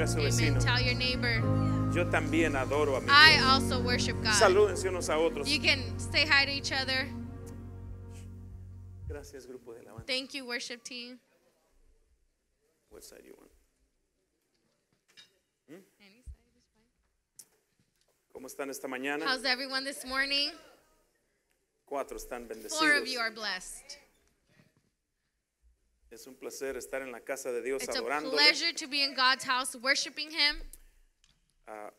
dígale a su vecino. Tell your neighbor. Yo también adoro a mi I Dios. also worship God. Salúdense unos a otros. You can say hi to each other. Gracias, grupo de alabanza. Thank you, worship team. What side do you want? Hmm? Any side is fine. ¿Cómo están esta mañana? How's everyone this morning? Cuatro están bendecidos. Four of you are blessed. Es un placer estar en la casa de Dios adorando. a un pleasure to be in God's house worshiping Him. Ah,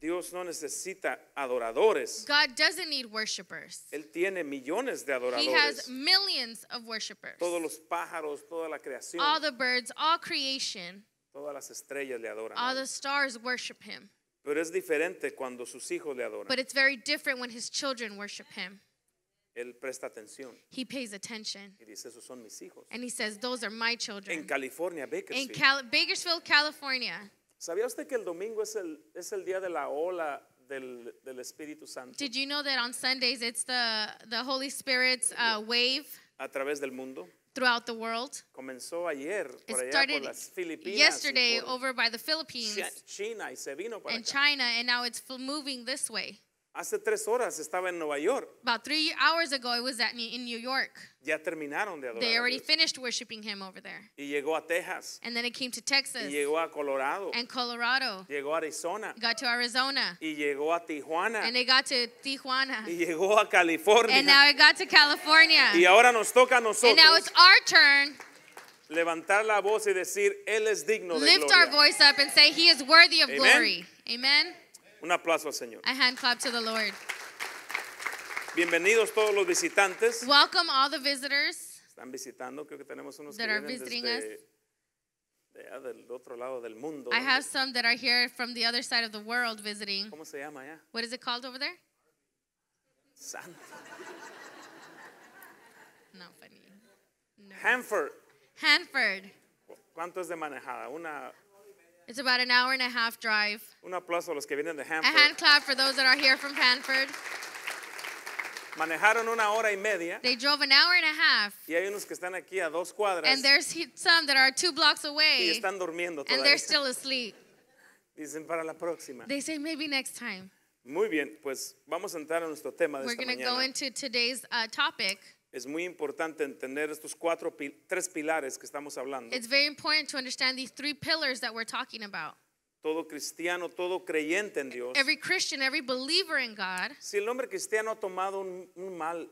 Dios no necesita adoradores. God doesn't need worshipers. Él tiene millones de adoradores. He has millions of worshipers. Todos los pájaros, toda la creación, All the birds, all creation, todas las estrellas le adoran. all the stars worship Him. Pero es diferente cuando sus hijos le adoran. But it's very different when His children worship Him. Él presta atención. He pays attention. Y dice, esos son mis hijos. And he says, those are my children. En California, Bakersfield. In Cal Bakersfield, California. ¿Sabía usted que el domingo es el, es el día de la ola del, del Espíritu Santo? Did you know that on Sundays it's the, the Holy Spirit's uh, wave? A través del mundo. Throughout the world. Comenzó ayer por it allá por las Filipinas. Yesterday over by the Philippines. China y se vino and acá. China and now it's moving this way. Hace tres horas estaba en Nueva York. About three hours ago, it was at me in New York. Ya terminaron de adorar. They already finished worshiping him over there. Y llegó a Texas. And then it came to Texas. Y llegó a Colorado. And Colorado. Llegó a Arizona. Got to Arizona. Y llegó a Tijuana. And it got to Tijuana. Y llegó a California. And now it got to California. Y ahora nos toca a nosotros. And now it's our turn. Levantar la voz y decir, él es digno de gloria. Lift our voice up and say, he is worthy of Amen. glory. Amen. Un aplauso al Señor. A hand clap to the Lord. Bienvenidos todos los visitantes. Welcome all the visitors Están visitando, creo que tenemos unos que vienen desde, allá del otro lado del mundo. I have some that are here from the other side of the world visiting. ¿Cómo se llama allá? What is it called over there? Santo. No funny. No. Hanford. Hanford. ¿Cuánto es de manejada? Una It's about an hour and a half drive. Un aplauso a los que vienen de Hanford. A hand clap for those that are here from Hanford. Manejaron una hora y media. They drove an hour and a half. Y hay unos que están aquí a dos cuadras. And there's some that are two blocks away. Y están durmiendo todavía. And they're still asleep. Dicen para la próxima. They say maybe next time. Muy bien, pues vamos a entrar a nuestro tema de We're esta mañana. We're going to go into today's uh, topic. Es muy importante entender estos cuatro tres pilares que estamos hablando. It's very important to understand these three pillars that we're talking about. Todo cristiano, todo creyente en Dios. Every Christian, every believer in God. Si el nombre cristiano ha tomado un, un mal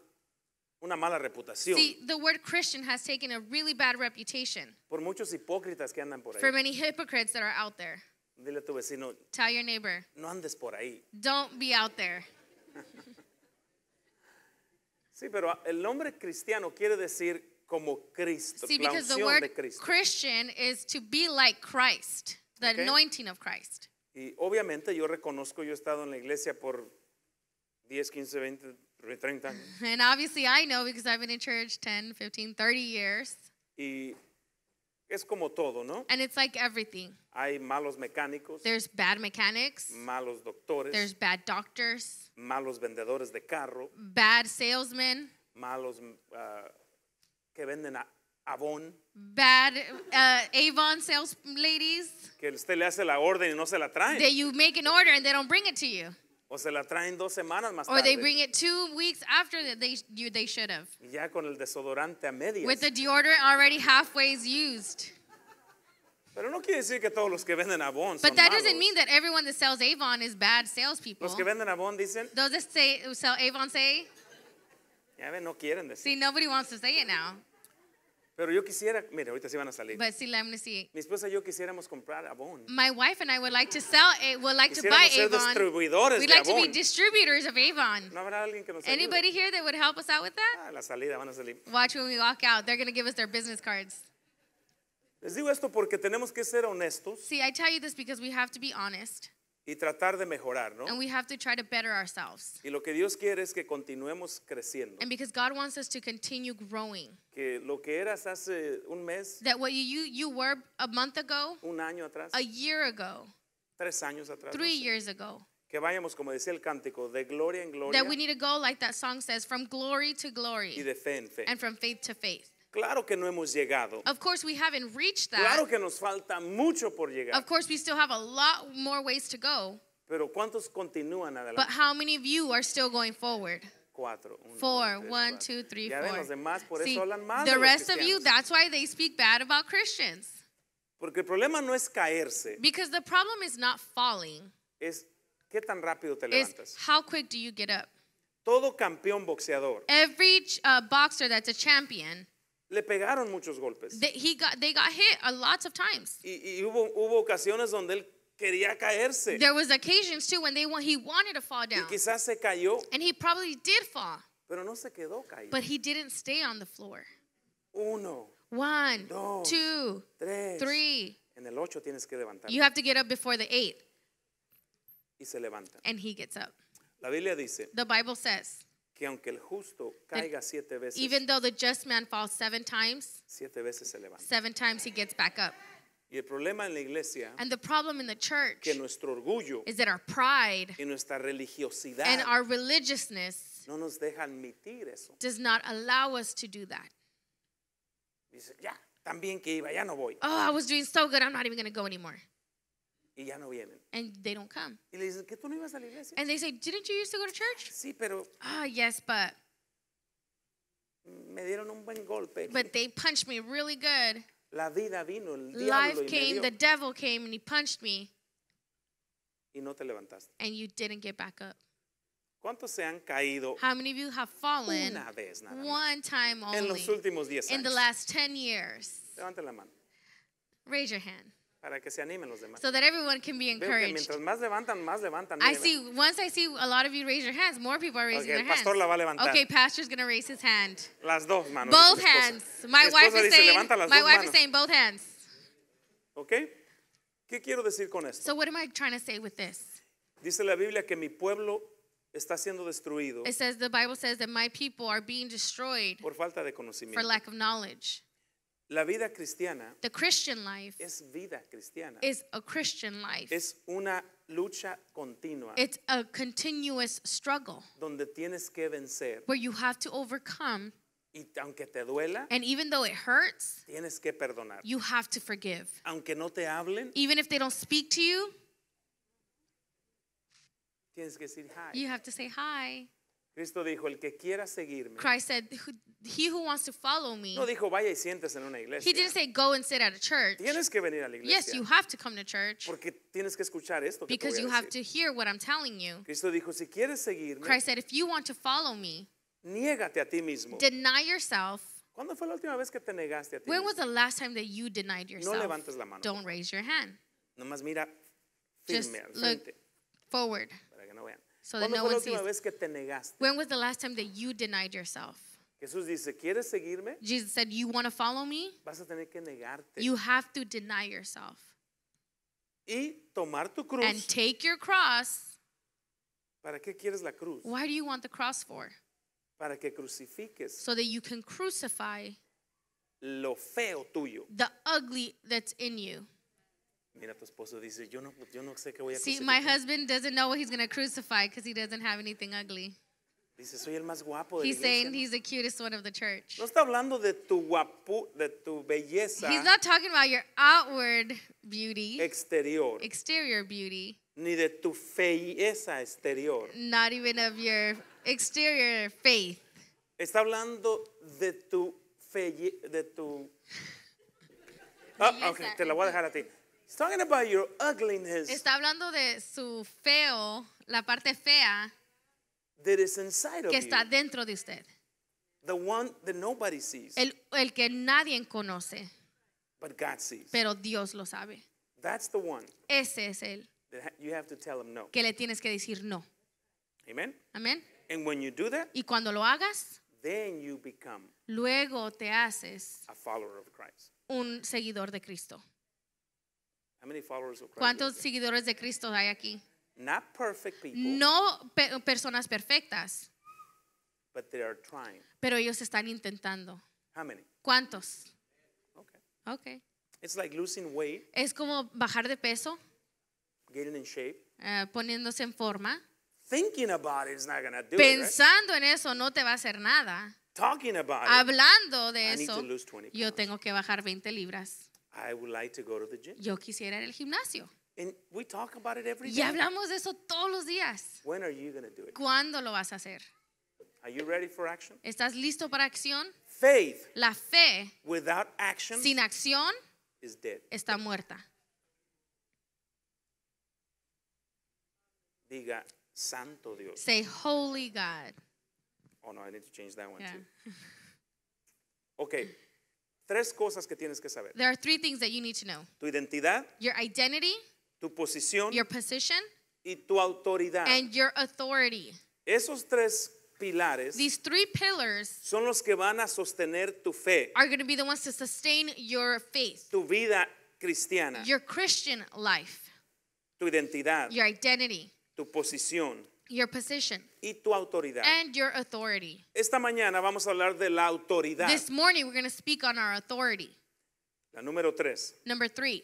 una mala reputación. See, the word Christian has taken a really bad reputation. Por muchos hipócritas que andan por ahí. For many hypocrites that are out there. Dile a tu vecino. Tell your neighbor. No andes por ahí. Don't be out there. Sí, pero el nombre cristiano quiere decir como Cristo, See, la the word de Cristo. Christian is to be like Christ, the okay. anointing of Christ. Y obviamente yo reconozco, yo he estado en la iglesia por 10, 15, 20, 30 años. And obviously I know because I've been in church 10, 15, 30 years. Y es como todo, ¿no? And it's like everything. Hay malos mecánicos. There's bad mechanics. Malos doctores. There's bad doctors malos vendedores de carro, bad salesmen, malos uh, que venden a Avon, bad uh, Avon sales ladies, que usted le hace la orden y no se la traen. That you make an order and they don't bring it to you. O se la traen dos semanas más Or tarde. Or they bring it two weeks after that they you, they should have. ya con el desodorante a medias. With the deodorant already halfway used. Pero no quiere decir que todos los que venden Avon son But that doesn't mean that everyone that sells Avon is bad salespeople. Los que venden Avon dicen, Those that say, sell Avon say, ya ven, no quieren decir. see, nobody wants to say it now. Pero yo quisiera, mire, ahorita sí van a salir. But see, let me see. Mi esposa y yo quisiéramos comprar Avon. My wife and I would like to sell, would like to buy Quisiéramos ser Avon. distribuidores We'd de like to be distributors of Avon. ¿No habrá alguien que nos ayude? Anybody here that would help us out with that? Ah, la salida van a salir. Watch when we walk out. They're going to give us their business cards. Les digo esto porque tenemos que ser honestos I tell you this because we have to be honest y tratar de mejorar, ¿no? Y lo que Dios quiere es que continuemos creciendo. because God wants us to continue growing, Que lo que eras hace un mes, un año atrás, ago, tres años atrás, que vayamos, como decía el cántico, de gloria en gloria that we need to go, like that song says, from glory to y de fe en fe. and from faith to faith. Claro que no hemos llegado. Of course we haven't reached that. Claro que nos falta mucho por llegar. Of course we still have a lot more ways to go. Pero ¿cuántos continúan adelante? But how many of you are still going forward? Cuatro, uno, four, tres, one, two, three, four. los demás por See, eso hablan the rest of you, that's why they speak bad about Christians. Porque el problema no es caerse. Because the problem is not falling. Es qué tan rápido te levantas. how quick do you get up? Todo campeón boxeador. Every uh, boxer that's a champion. Le pegaron muchos golpes. They, he got, they got hit a lots of times. Y, y hubo, hubo ocasiones donde él quería caerse. There was occasions too when they he wanted to fall down. Y quizás se cayó. And he probably did fall. Pero no se quedó caído. But he didn't stay on the floor. Uno. One, dos, two, tres. three. En el ocho tienes que levantar. You have to get up before the eight. Y se levanta. And he gets up. La Biblia dice. The Bible says. que aunque el justo caiga siete veces, even though the just man falls seven times, siete veces se levanta. seven times he gets back up. Y el problema en la iglesia and the problem in the church que nuestro orgullo is that our pride y nuestra religiosidad and our religiousness no nos deja admitir eso. does not allow us to do that. Dice, ya, también que iba, ya no voy. Oh, I was doing so good, I'm not even going to go anymore. Y ya no vienen. And they don't come. Y le dicen, ¿que tú no ibas a la iglesia? And they say, didn't you used to go to church? Sí, pero Ah, yes, but me dieron un buen golpe. but they punched me really good. La vida vino, el Life came, the devil came and he punched me y no te levantaste. and you didn't get back up. ¿Cuántos se han caído How many of you have fallen una vez nada one time en only los últimos in the last 10 years? Levanten la mano. Raise your hand para que se animen los demás. so that everyone can be Veo que encouraged. mientras más levantan, más levantan. I see once I see a lot of you raise your hands, more people are raising Okay, el their pastor la va a hands. levantar. Okay, pastor's gonna raise his hand. Las dos manos. Both hands. My wife is saying my wife is saying both hands. Okay. ¿Qué quiero decir con esto? So what am I trying to say with this? Dice la Biblia que mi pueblo está siendo destruido It says the Bible says that my people are being destroyed por falta de conocimiento. for lack of knowledge. La vida cristiana the Christian life es vida cristiana. is a Christian life. Es una lucha continua It's a continuous struggle donde tienes que vencer where you have to overcome, y aunque te duela, and even though it hurts, tienes que perdonar. you have to forgive. Aunque no te hablen, Even if they don't speak to you, tienes que decir hi. you have to say hi. Cristo dijo, el que quiera seguirme. Christ said, he who wants to follow me. No dijo, vaya y siéntese en una iglesia. He didn't say go and sit at a church. Tienes que venir a la iglesia. Yes, you have to come to church. Porque tienes que escuchar esto que Because te voy a you decir. have to hear what I'm telling you. Cristo dijo, si quieres seguirme. Christ said, if you want to follow me. Niégate a ti mismo. Deny yourself. ¿Cuándo fue la última vez que te negaste a ti When mismo? was the last time that you denied yourself? No levantes la mano. Don't raise your hand. Nomás mira firme Just al frente. Look forward. So that no one sees. When was the last time that you denied yourself? Jesús dice, ¿quieres seguirme? Jesus said, you want to follow me? Vas a tener que negarte. You have to deny yourself. Y tomar tu cruz. And take your cross. ¿Para qué quieres la cruz? Why do you want the cross for? Para que crucifiques. So that you can crucify lo feo tuyo. The ugly that's in you. Mira, tu esposo dice, yo no, yo no sé qué voy a See, my husband doesn't know what he's going to crucify because he doesn't have anything ugly. Dice, soy el más guapo de He's la saying he's the cutest one of the church. No está hablando de tu de tu belleza He's not talking about your outward beauty, exterior, exterior beauty, ni de tu exterior. not even of your exterior faith. Está hablando de tu feye, de tu... Ah, ok, te la voy a dejar a ti. Está hablando de su feo, la parte fea que está dentro de usted. El, que nadie conoce, pero Dios lo sabe. Ese es el que le tienes que decir no. Amén. Y cuando lo hagas, luego te haces un seguidor de Cristo. ¿Cuántos seguidores de Cristo hay aquí? no personas perfectas. Pero ellos están intentando. ¿Cuántos? es como bajar de peso. Eh, poniéndose en forma. Pensando en eso no te va a hacer nada. Hablando de eso, yo tengo que bajar 20 libras. I would like to go to the gym. Yo quisiera ir al gimnasio. And we talk about it every y day. hablamos de eso todos los días. When are you do it? ¿Cuándo lo vas a hacer? Are you ready for action? ¿Estás listo para acción? Faith La fe without action sin acción is dead. está muerta. Diga, Santo Dios. Say, Holy God. Oh no, I need to change that one yeah. too. Okay tres cosas que tienes que saber. There are three things that you need to know. Tu identidad, your identity, tu posición, your position, y tu autoridad. And your authority. Esos tres pilares These three pillars son los que van a sostener tu fe. Are going to be the ones to sustain your faith. Tu vida cristiana. Your Christian life. Tu identidad. Your identity. Tu posición your position y tu autoridad. and your authority. Esta mañana vamos a hablar de la autoridad. This morning we're going to speak on our authority. La número tres. Number three.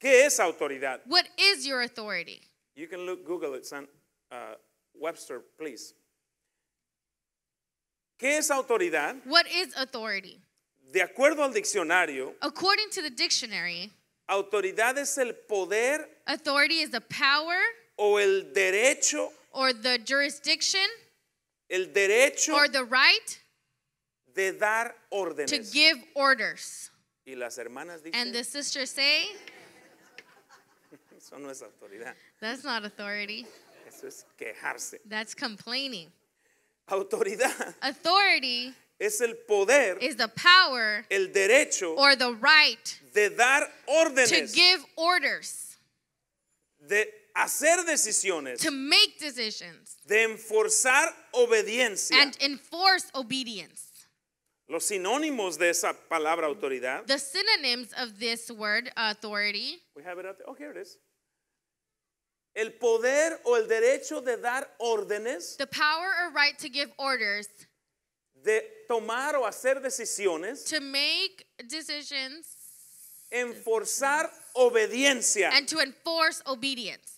¿Qué es autoridad? What is your authority? You can look, Google it, son, uh, Webster, please. ¿Qué es autoridad? What is authority? De acuerdo al diccionario, According to the dictionary, autoridad es el poder authority is the power o el derecho or the jurisdiction el derecho or the right de dar órdenes. to give orders. Y las hermanas dicen, and the sisters say, Eso no es autoridad. That's not authority. Eso es quejarse. That's complaining. Autoridad. Authority es el poder is the power el derecho or the right de dar órdenes to give orders de hacer decisiones, to make decisions, de enforzar obediencia. and enforce obedience. Los sinónimos de esa palabra autoridad. The synonyms of this word authority. We have it up there. Oh, here it is. El poder o el derecho de dar órdenes. The power or right to give orders. De tomar o hacer decisiones. To make decisions. Enforzar obediencia. And to enforce obedience.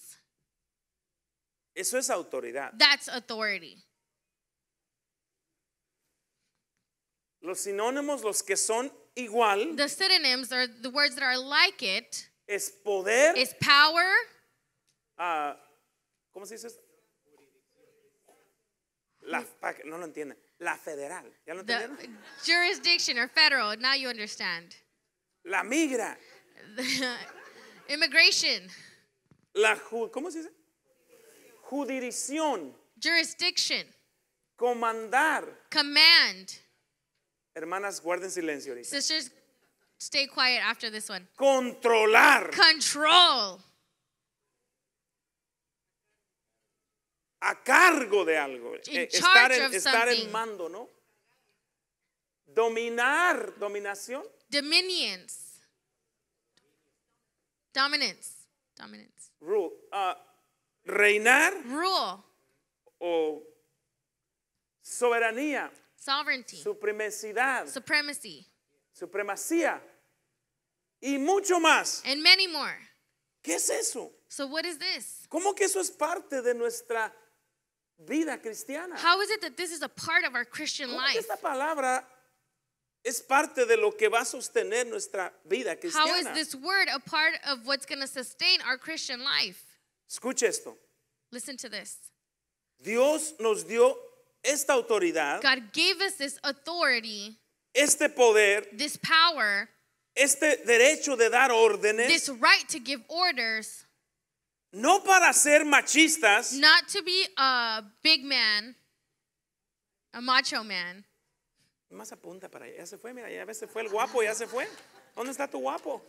Eso es autoridad. That's authority. Los sinónimos, los que son igual, The synonyms are the words that are like it es poder, is power, ah, ¿cómo se dice esto? La, no lo entienden. La federal. ¿Ya lo entendieron? jurisdiction or federal. Now you understand. La migra. Immigration, La ju- ¿Cómo se dice? Jurisdicción. Jurisdiction. Comandar. Command. Hermanas, guarden silencio Sisters, stay quiet after this one. Controlar. Control. A cargo de algo. Eh, estar en, mando, ¿no? Dominar, dominación. Dominions. Dominance. Dominance. Rule. Uh, reinar rule o soberanía sovereignty supremacidad supremacy supremacía y mucho más and many more ¿Qué es eso? So what is this? ¿Cómo que eso es parte de nuestra vida cristiana? How is it that this is a part of our Christian ¿Cómo life? esta palabra es parte de lo que va a sostener nuestra vida cristiana? How is this word a part of what's going to sustain our Christian life? Escuche esto. Listen to this. Dios nos dio esta autoridad. God gave us this authority. Este poder. This power. Este derecho de dar órdenes. This right to give orders. No para ser machistas. Not to be a big man. A macho man. Más apunta para allá. Ya se fue, mira, ya se fue el guapo, ya se fue. ¿Dónde está tu guapo?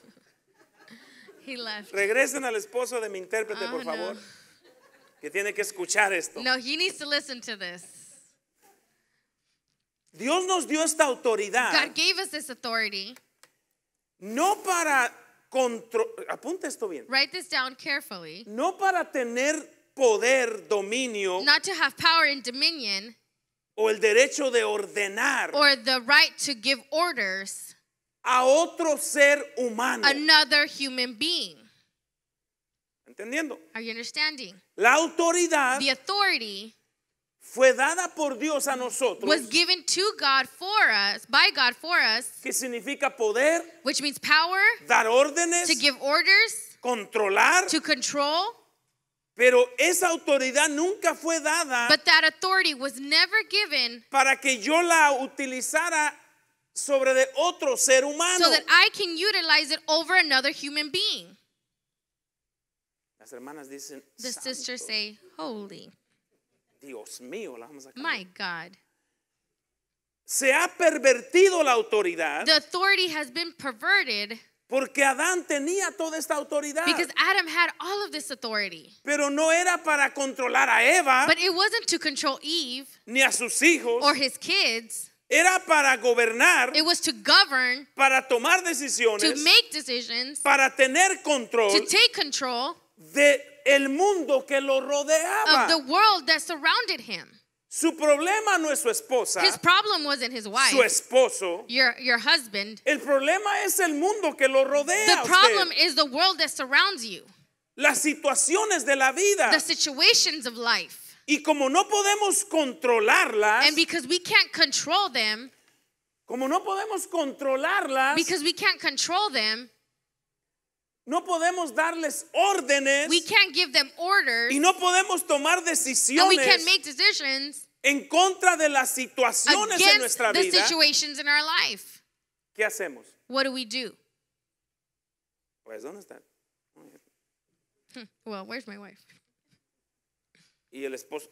Regresen al esposo de mi intérprete, ah, por favor, que tiene que escuchar esto. No, he needs to listen to this. Dios nos dio esta autoridad God gave us this authority. no para control, apunta esto bien, Write this down carefully. no para tener poder, dominio Not to have power and dominion o el derecho de ordenar, or the right to give orders, a otro ser humano. Another human being. ¿Entendiendo? Are understanding? La autoridad The authority fue dada por Dios a nosotros. Was given to God for us, by God for us. Que significa poder. Which means power. Dar órdenes. To give orders. Controlar. To control. Pero esa autoridad nunca fue dada. But that authority was never given. Para que yo la utilizara sobre de otro ser humano. So that I can utilize it over another human being. Las hermanas dicen, the sisters say, holy. Dios mío, la vamos a My God. Se ha pervertido la autoridad. The authority has been perverted. Porque Adán tenía toda esta autoridad. Because Adam had all of this authority. Pero no era para controlar a Eva. But it wasn't to control Eve. Ni a sus hijos. Or his kids. Era para gobernar, it was to govern, para tomar decisiones, to make decisions, para tener control, to take control de el mundo que lo rodeaba. Of the world that surrounded him. Su problema no es su esposa. His problem wasn't his wife. Su esposo. Your, your husband. El problema es el mundo que lo rodea. The problem usted. is the world that surrounds you. Las situaciones de la vida. The situations of life. Y como no podemos controlarlas, and because we can't control them, como no podemos controlarlas, because we can't control them, no podemos darles órdenes. We can't give them orders. Y no podemos tomar decisiones. And we can't make decisions. En contra de las situaciones en nuestra the vida. Situations in our life. ¿Qué hacemos? What do we do? Pues, ¿dónde están? Well, where's my wife? Y el esposo,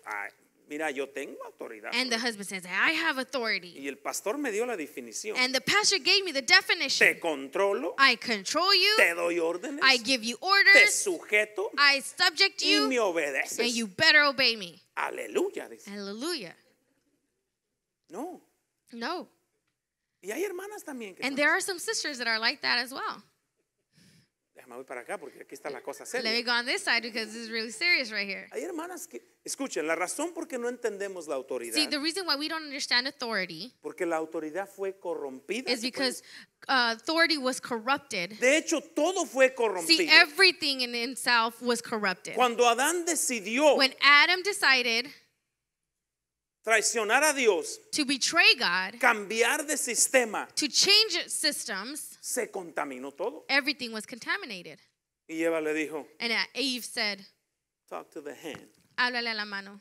mira, yo tengo autoridad. And the husband says, I have authority. Y el pastor me dio la definición. And the pastor gave me the definition. Te controlo. I control you. Te doy órdenes. I give you orders. Te sujeto. I subject you. Y me obedeces. And you better obey me. Aleluya, dice. Aleluya. No. No. Y hay hermanas también que And there are some sisters that are like that as well. voy para acá porque aquí está la cosa seria. Let me go on this side because this is really serious right here. Hay hermanas escuchen, la razón por qué no entendemos la autoridad. See, the reason why we don't understand authority. Porque la autoridad fue corrompida. Is because uh, authority was corrupted. De hecho, todo fue corrompido. See, everything in itself was corrupted. Cuando Adán decidió. When Adam decided traicionar a Dios, to betray God, cambiar de sistema, to change systems, se contaminó todo. Everything was contaminated. Y Eva le dijo, And uh, Eve said, Talk to the hand. Háblale a la mano.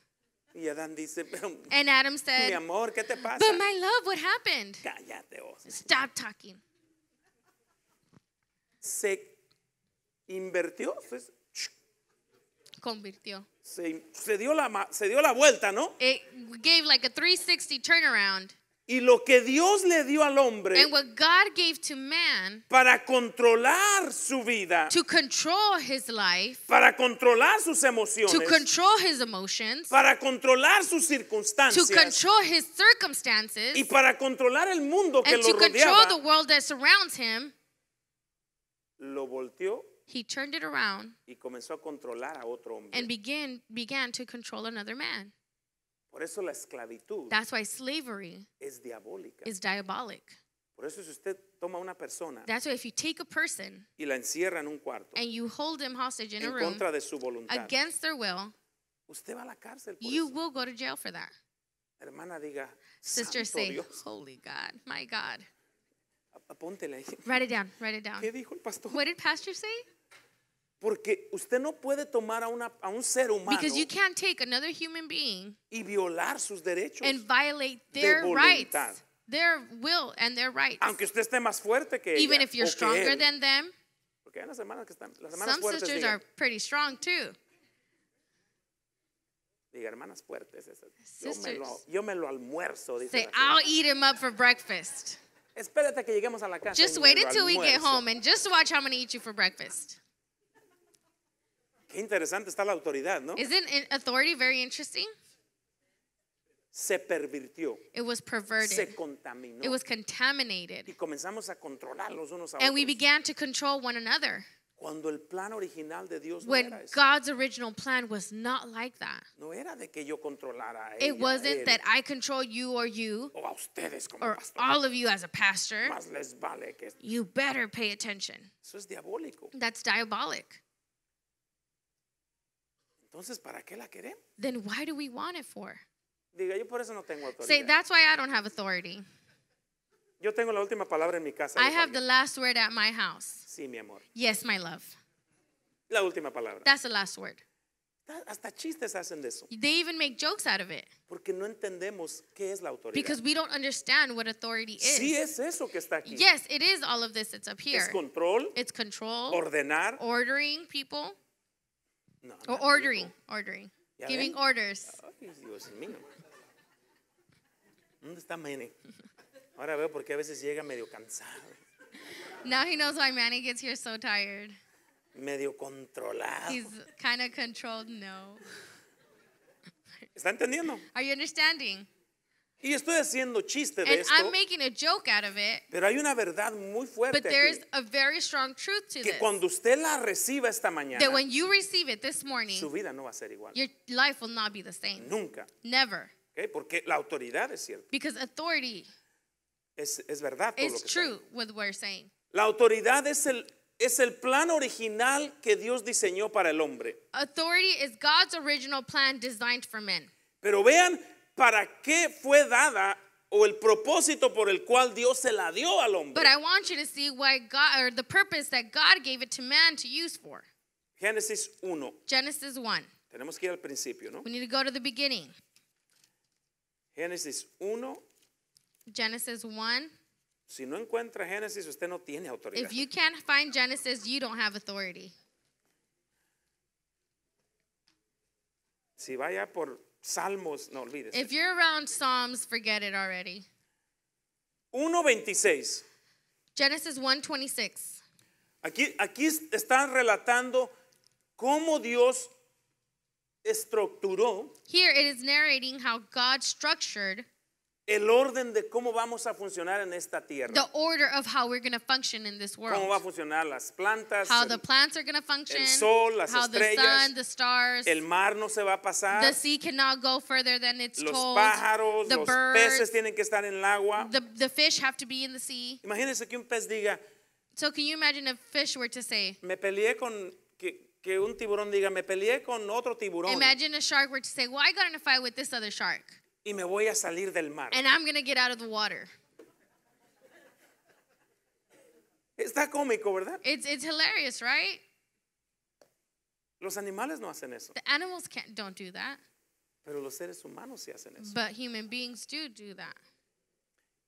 Y Adán dice, And Adam said, mi amor, ¿qué te pasa? But my love, what happened? Cállate vos. Oh, Stop talking. Se invirtió. Pues, Convirtió. Se, se, dio la, se dio la vuelta, ¿no? It gave like a 360 turnaround. Y lo que Dios le dio al hombre and what God gave to man, para controlar su vida, to control his life, para controlar sus emociones, to control his emotions, para controlar sus circunstancias, to control his circumstances, y para controlar el mundo que and lo to rodeaba, control the world that surrounds him, lo volteó he turned it around y comenzó a controlar a otro hombre. and began, began to control another man. Por eso la esclavitud That's why es diabólica. is diabolic. Por eso si usted toma una persona y la encierra en un cuarto en contra de su voluntad, usted va a la cárcel por Hermana diga, Sister, say, Holy God, my God. Write it down, write it down. ¿Qué dijo el pastor? What did Pastor say? Porque usted no puede tomar a, una, a un ser humano Because you can't take another human being y violar sus derechos and violate their de voluntad. rights, their will and their rights. Aunque usted esté más fuerte que Even ella, if you're stronger él. than them, porque hay unas hermanas que están, las hermanas some fuertes sisters digan, are pretty strong too. diga, hermanas fuertes esas. Yo me, lo, yo me lo almuerzo, dice Say, I'll eat him em up for breakfast. Espérate que lleguemos a la casa. Just wait until we get home and just watch how I'm going to eat you for breakfast. Qué interesante está la autoridad, ¿no? Isn't authority very interesting? Se pervirtió, It was se perverted. contaminó It was y contaminated. comenzamos a controlarlos unos a And we began to control one another. Cuando el plan original de Dios no When era, God's original plan was not like that. no era de que yo controlara a It wasn't él, that I control you or you o a ustedes como or pastor. all of you as a pastor. Más les vale que You better pay attention. eso es diabólico. That's diabolic. Entonces, ¿para qué la queremos? Then why do we want it for? Diga, yo por eso no tengo autoridad. Say, that's why I don't have authority. Yo tengo la última palabra en mi casa. I have the last word at my house. Sí, mi amor. Yes, my love. La última palabra. That's the last word. Hasta chistes hacen de eso. They even make jokes out of it. Porque no entendemos qué es la autoridad. Because we don't understand what authority is. Sí es eso que está aquí. Yes, it is all of this that's up here. Es control. It's control. Ordenar. Ordering people. No, or ordering, ordering. Giving ven? orders. Ay, Dios mío. ¿Dónde está Manny? Ahora veo por qué a veces llega medio cansado. Now he knows why Manny gets here so tired. Medio controlado. He's kind of controlled, no. ¿Está entendiendo? Are you understanding? Y estoy haciendo chiste de and esto. I'm making a joke out of it. Pero hay una verdad muy fuerte But there is aquí, a very strong truth to que this. cuando usted la reciba esta mañana, That when you receive it this morning, su vida no va a ser igual. your life will not be the same. Nunca. Never. Okay, Porque la autoridad es cierta. Because authority Es, es verdad todo lo is que está true with what we're saying. La autoridad es el, es el plan original que Dios diseñó para el hombre. Authority is God's original plan designed for men. Pero vean para qué fue dada o el propósito por el cual Dios se la dio al hombre. But I want you to see why God or the purpose that God gave it to man to use for. Génesis 1. Genesis 1. Tenemos que ir al principio, ¿no? We need to go to the beginning. Génesis 1. Genesis 1. Si no encuentra Génesis, usted no tiene autoridad. If you can't find Genesis, you don't have authority. Si vaya por Salmos, no olvides. If you're around Psalms, forget it already. 1.26. Genesis 1.26. Aquí, aquí están relatando cómo Dios estructuró. Here it is narrating how God structured El orden de cómo vamos a funcionar en esta tierra. The order of how we're going to function in this world. Cómo va a funcionar las plantas. How el, the plants are going to function. El sol, las how estrellas. the sun, the stars. El mar no se va a pasar. The sea cannot go further than it's los told. Los pájaros, the los birds, peces tienen que estar en el agua. The, the fish have to be in the sea. Imagínense que un pez diga. So can you imagine if fish were to say. Me peleé con que, que un tiburón diga me peleé con otro tiburón. Imagine a shark were to say, well, I got in a fight with this other shark y me voy a salir del mar. and I'm going to get out of the water. Está cómico, ¿verdad? It's, it's hilarious, right? Los animales no hacen eso, The animals can't, don't do that, pero los seres humanos sí hacen eso. but human beings do do that.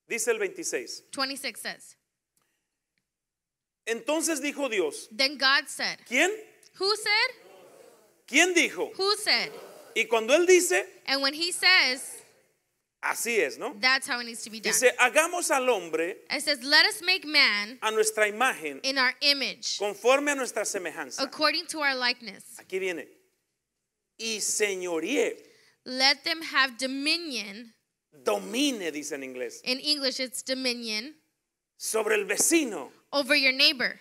Dice el 26. 26 says, Entonces dijo Dios, Then God said, ¿quién? Who said? ¿Quién dijo? Who said? Y cuando él dice, And when he says, Así es, ¿no? That's how it needs to be done. Dice, hagamos al hombre says, let us make man a nuestra imagen, in our image, conforme a nuestra semejanza. according to our likeness. Aquí viene. Y señoríe, Let them have dominion. domine, dice en inglés, In English, it's dominion sobre el vecino, over your neighbor,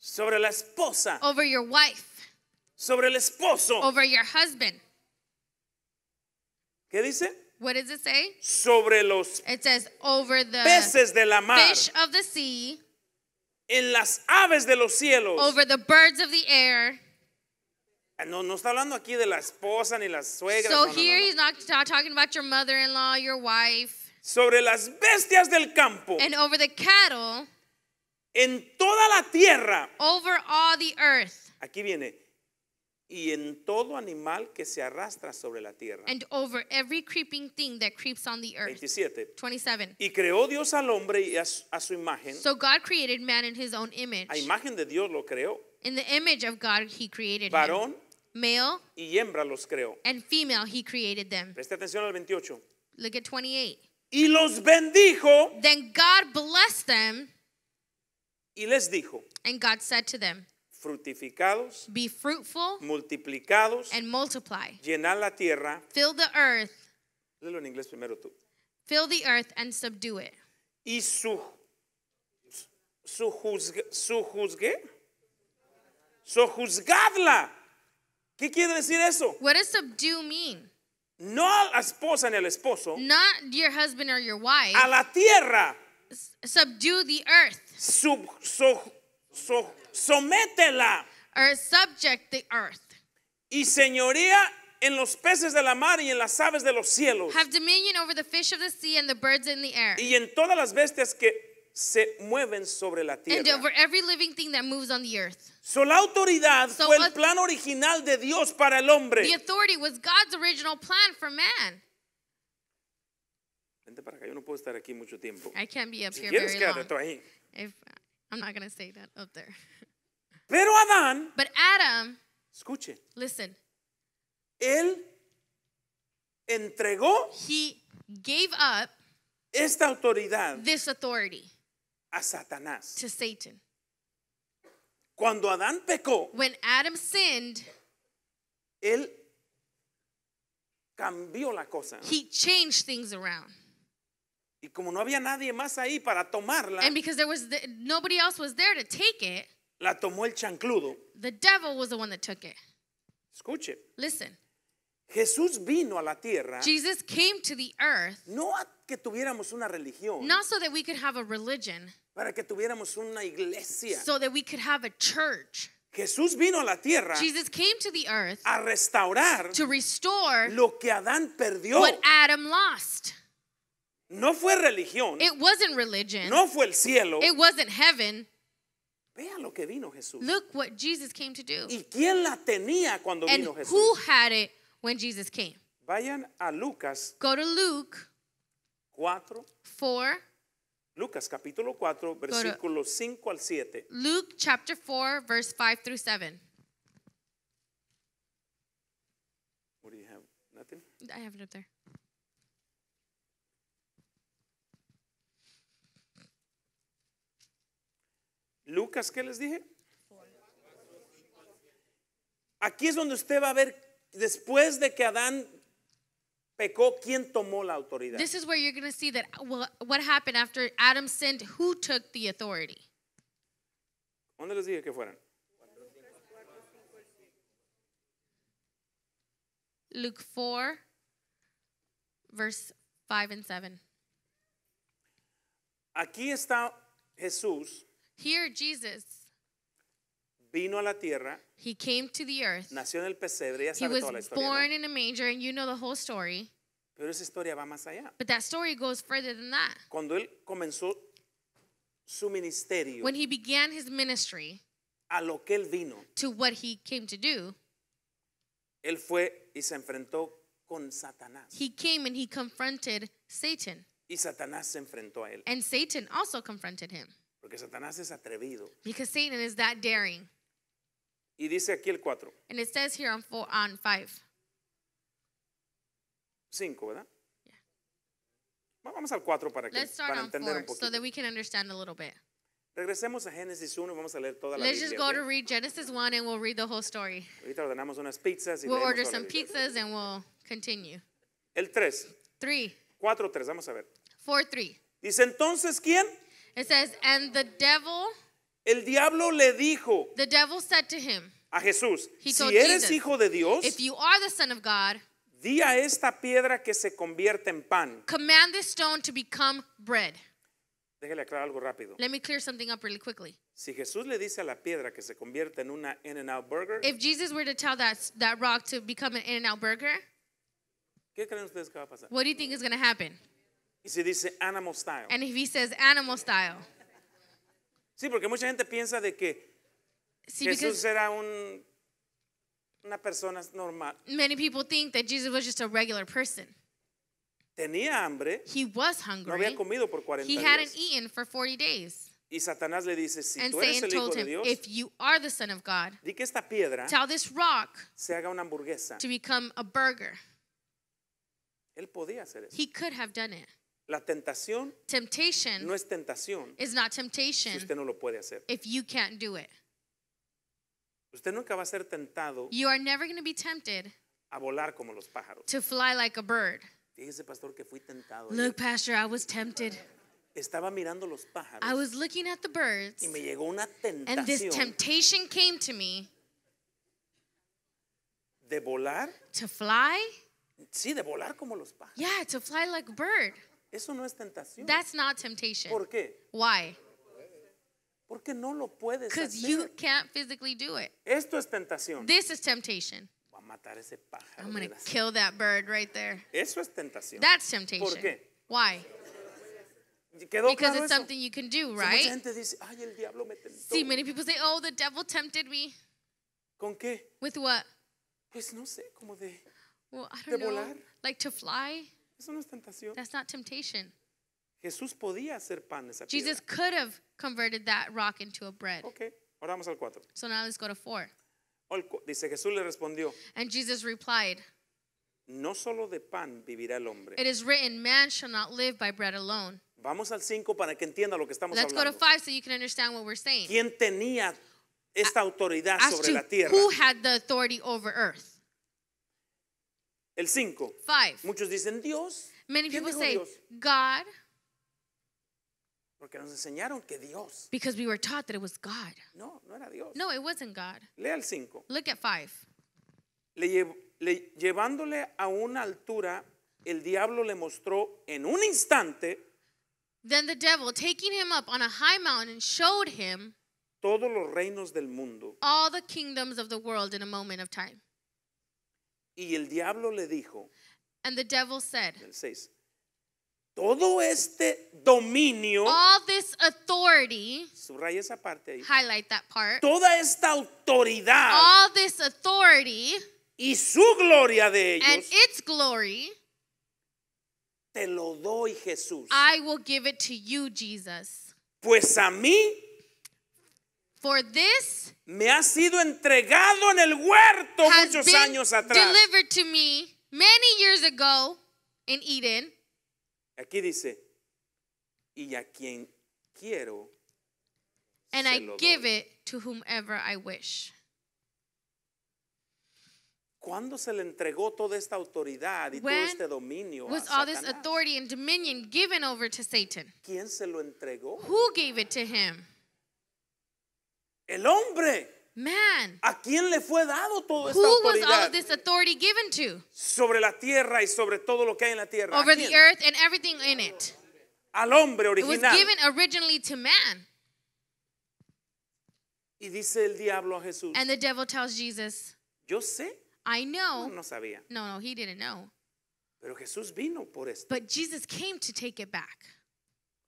sobre la esposa, over your wife, sobre el esposo. over your husband. ¿Qué dice? What does it say? Sobre los it says, over the peces de la mar. Fish of the sea. En las aves de los cielos. Over the birds of the air. No, no está hablando aquí de la esposa ni la suegra. So no, here no, he's not talking about your mother-in-law, your wife. Sobre las bestias del campo. And over the cattle. En toda la tierra. Over all the earth. Aquí viene y en todo animal que se arrastra sobre la tierra. And over every creeping thing that creeps on the earth. 27. 27. Y creó Dios al hombre y a su, imagen. So God created man in his own image. A imagen de Dios lo creó. In the image of God he created Varón him. Male y hembra los creó. And female he created them. Preste atención al 28. Look at 28. Y los bendijo. Then God blessed them. Y les dijo. And God said to them fructificados, be fruitful, multiplicados, and multiply. Llenar la tierra. Fill the earth. en inglés primero tú. Fill the earth and subdue it. Y su juzgue, su juzgadla. ¿Qué quiere decir eso? What does subdue mean? No a la esposa ni al esposo. Not your husband or your wife. A la tierra. subdue the earth. Sub, so, sométela. Or subject the earth. Y señoría en los peces de la mar y en las aves de los cielos. Have dominion over the fish of the sea and the birds in the air. Y en todas las bestias que se mueven sobre la tierra. And over every living thing that moves on the earth. So la autoridad so fue el plan original de Dios para el hombre. The authority was God's original plan for man. Vente para acá, yo no puedo estar aquí mucho tiempo. I can't be up si here very long. Ahí. If I'm not going to say that up there. Pero Adán, but Adam, escuche, listen, él entregó he gave up esta autoridad this authority a Satanás. To Satan. Cuando Adán pecó, when Adam sinned, él cambió la cosa. He changed things around. Y como no había nadie más ahí para tomarla, And because there was the, nobody else was there to take it, la tomó el chancludo. the devil was the one that took it. Escuche, Listen, Jesús vino a la tierra Jesus came to the earth no a que tuviéramos una religión, not so that we could have a religion, para que tuviéramos una iglesia. so that we could have a church. Jesús vino a la tierra Jesus came to the earth a restaurar to restore lo que Adán perdió. what Adam lost. No fue religión. It wasn't religion. No fue el cielo. It wasn't heaven. Vean lo que vino Jesús. Look what Jesus came to do. ¿Y quién la tenía cuando vino Jesús? Who had it when Jesus came? Vayan a Lucas. Go to Luke 4. 4. Lucas capítulo 4 versículos 5 al 7. Luke chapter 4 verse 5 through 7. What do you have? Nothing? I have it up there. Lucas, ¿qué les dije? Aquí es donde usted va a ver después de que Adán pecó, ¿quién tomó la autoridad? This is where you're going to see that what happened after Adam sinned, who took the authority? ¿Dónde les dije que fueran? Luke 4 verse 5 and 7. Aquí está Jesús Here Jesus vino a la tierra. He came to the earth. Nació en el pesebre, ya toda la historia. He was born ¿no? in a manger and you know the whole story. Pero esa historia va más allá. But that story goes further than that. Cuando él comenzó su ministerio. When he began his ministry. A lo que él vino. To what he came to do. Él fue y se enfrentó con Satanás. He came and he confronted Satan. Y Satanás se enfrentó a él. And Satan also confronted him. Porque Satanás es atrevido. Because Satan is that daring. Y dice aquí el 4. And it says here on 4 5. 5, ¿verdad? Yeah. Vamos al 4 para que Let's start para on entender four, un poquito. So that we can understand a little bit. Regresemos a Génesis 1 y vamos a leer toda la Let's Biblia. Let's just go to read Genesis 1 and we'll read the whole story. Ahorita ordenamos unas pizzas y We'll order some pizzas and we'll continue. El 3. 3. 4 3, vamos a ver. 4 3. Dice entonces quién? It says, and the devil. El diablo le dijo. The devil said to him. A Jesús. He si eres Jesus, hijo de Dios. If you are the son of God. Di a esta piedra que se convierta en pan. Command this stone to become bread. Déjale aclarar algo rápido. Let me clear something up really quickly. Si Jesús le dice a la piedra que se en una In-N-Out burger. If Jesus were to tell that that rock to become an In-N-Out burger. ¿Qué creen ustedes que va a pasar? What do you think is going to happen? Y se dice animal style. And he says animal style. Sí, porque mucha gente piensa de que See, Jesús era un, una persona normal. Many people think that Jesus was just a regular person. Tenía hambre. He was hungry. No había comido por 40 he días. hadn't eaten for 40 days. Y Satanás le dice, si and tú eres el hijo him, de Dios, if you are the son of God, di que esta piedra tell this rock se haga una hamburguesa. to become a burger. Él podía hacer eso. He could have done it. La tentación temptation no es tentación is not temptation si usted no lo puede hacer. if you can't do it. Usted nunca va a ser tentado You are never going to be tempted a volar como los pájaros. to fly like a bird. Fíjese, pastor, que fui tentado. ayer. Look, Pastor, I was tempted. Estaba mirando los pájaros I was looking at the birds, y me llegó una tentación and this tentación temptation came to me de volar, to fly. sí, de volar como los pájaros. Yeah, to fly like a bird. Eso no es tentación. That's not temptation. ¿Por qué? Why? Porque no lo puedes Because you can't physically do it. Esto es tentación. This is temptation. a matar ese pájaro. I'm going to kill that bird right there. Eso es tentación. That's temptation. ¿Por qué? Why? because claro it's something you can do, right? So dice, See, many people say, "Oh, the devil tempted me." ¿Con qué? With what? Pues no sé, como de, well, I don't de know, volar. Like to fly. Eso no es tentación. That's not temptation. Jesús podía hacer pan de esa piedra. Jesus could have converted that rock into a bread. Okay, ahora vamos al cuatro. So now let's go to four. Oh, dice Jesús le respondió. And Jesus replied. No solo de pan vivirá el hombre. It is written, man shall not live by bread alone. Vamos al cinco para que entienda lo que estamos let's hablando. Let's go to 5 so you can understand what we're saying. ¿Quién tenía esta autoridad sobre la tierra? Who had the authority over earth? El 5. Muchos dicen Dios. Many people say Dios? God. Porque nos enseñaron que Dios. Because we were taught that it was God. No, no era Dios. No, it wasn't God. Lea el 5. Look at 5. le, llevándole a una altura, el diablo le mostró en un instante. Then the devil, taking him up on a high mountain, showed him todos los reinos del mundo. All the kingdoms of the world in a moment of time. Y el diablo le dijo, And the devil said, el 6, todo este dominio, all this authority, subraya esa parte ahí, highlight that part, toda esta autoridad, all this authority, y su gloria de ellos, and its glory, te lo doy Jesús. I will give it to you, Jesus. Pues a mí For this me ha sido entregado en el huerto muchos años atrás. Delivered to me many years ago in Eden. Aquí dice, y a quien quiero. And I give doy. it to whomever I wish. ¿Cuándo se le entregó toda esta autoridad y When todo este dominio was a all this authority and dominion given over to Satan? ¿Quién se lo entregó? Who gave it to him? El hombre. Man. ¿A quién le fue dado toda esta Who was all autoridad of this authority given to? sobre la tierra y sobre todo lo que hay en la tierra? Over the earth and everything in it. Al hombre original. It was given originally to man. Y dice el diablo a Jesús, And the devil tells Jesus, yo sé, I no, know. no sabía, No, no, he didn't know. pero Jesús vino por esto. But Jesus came to take it back.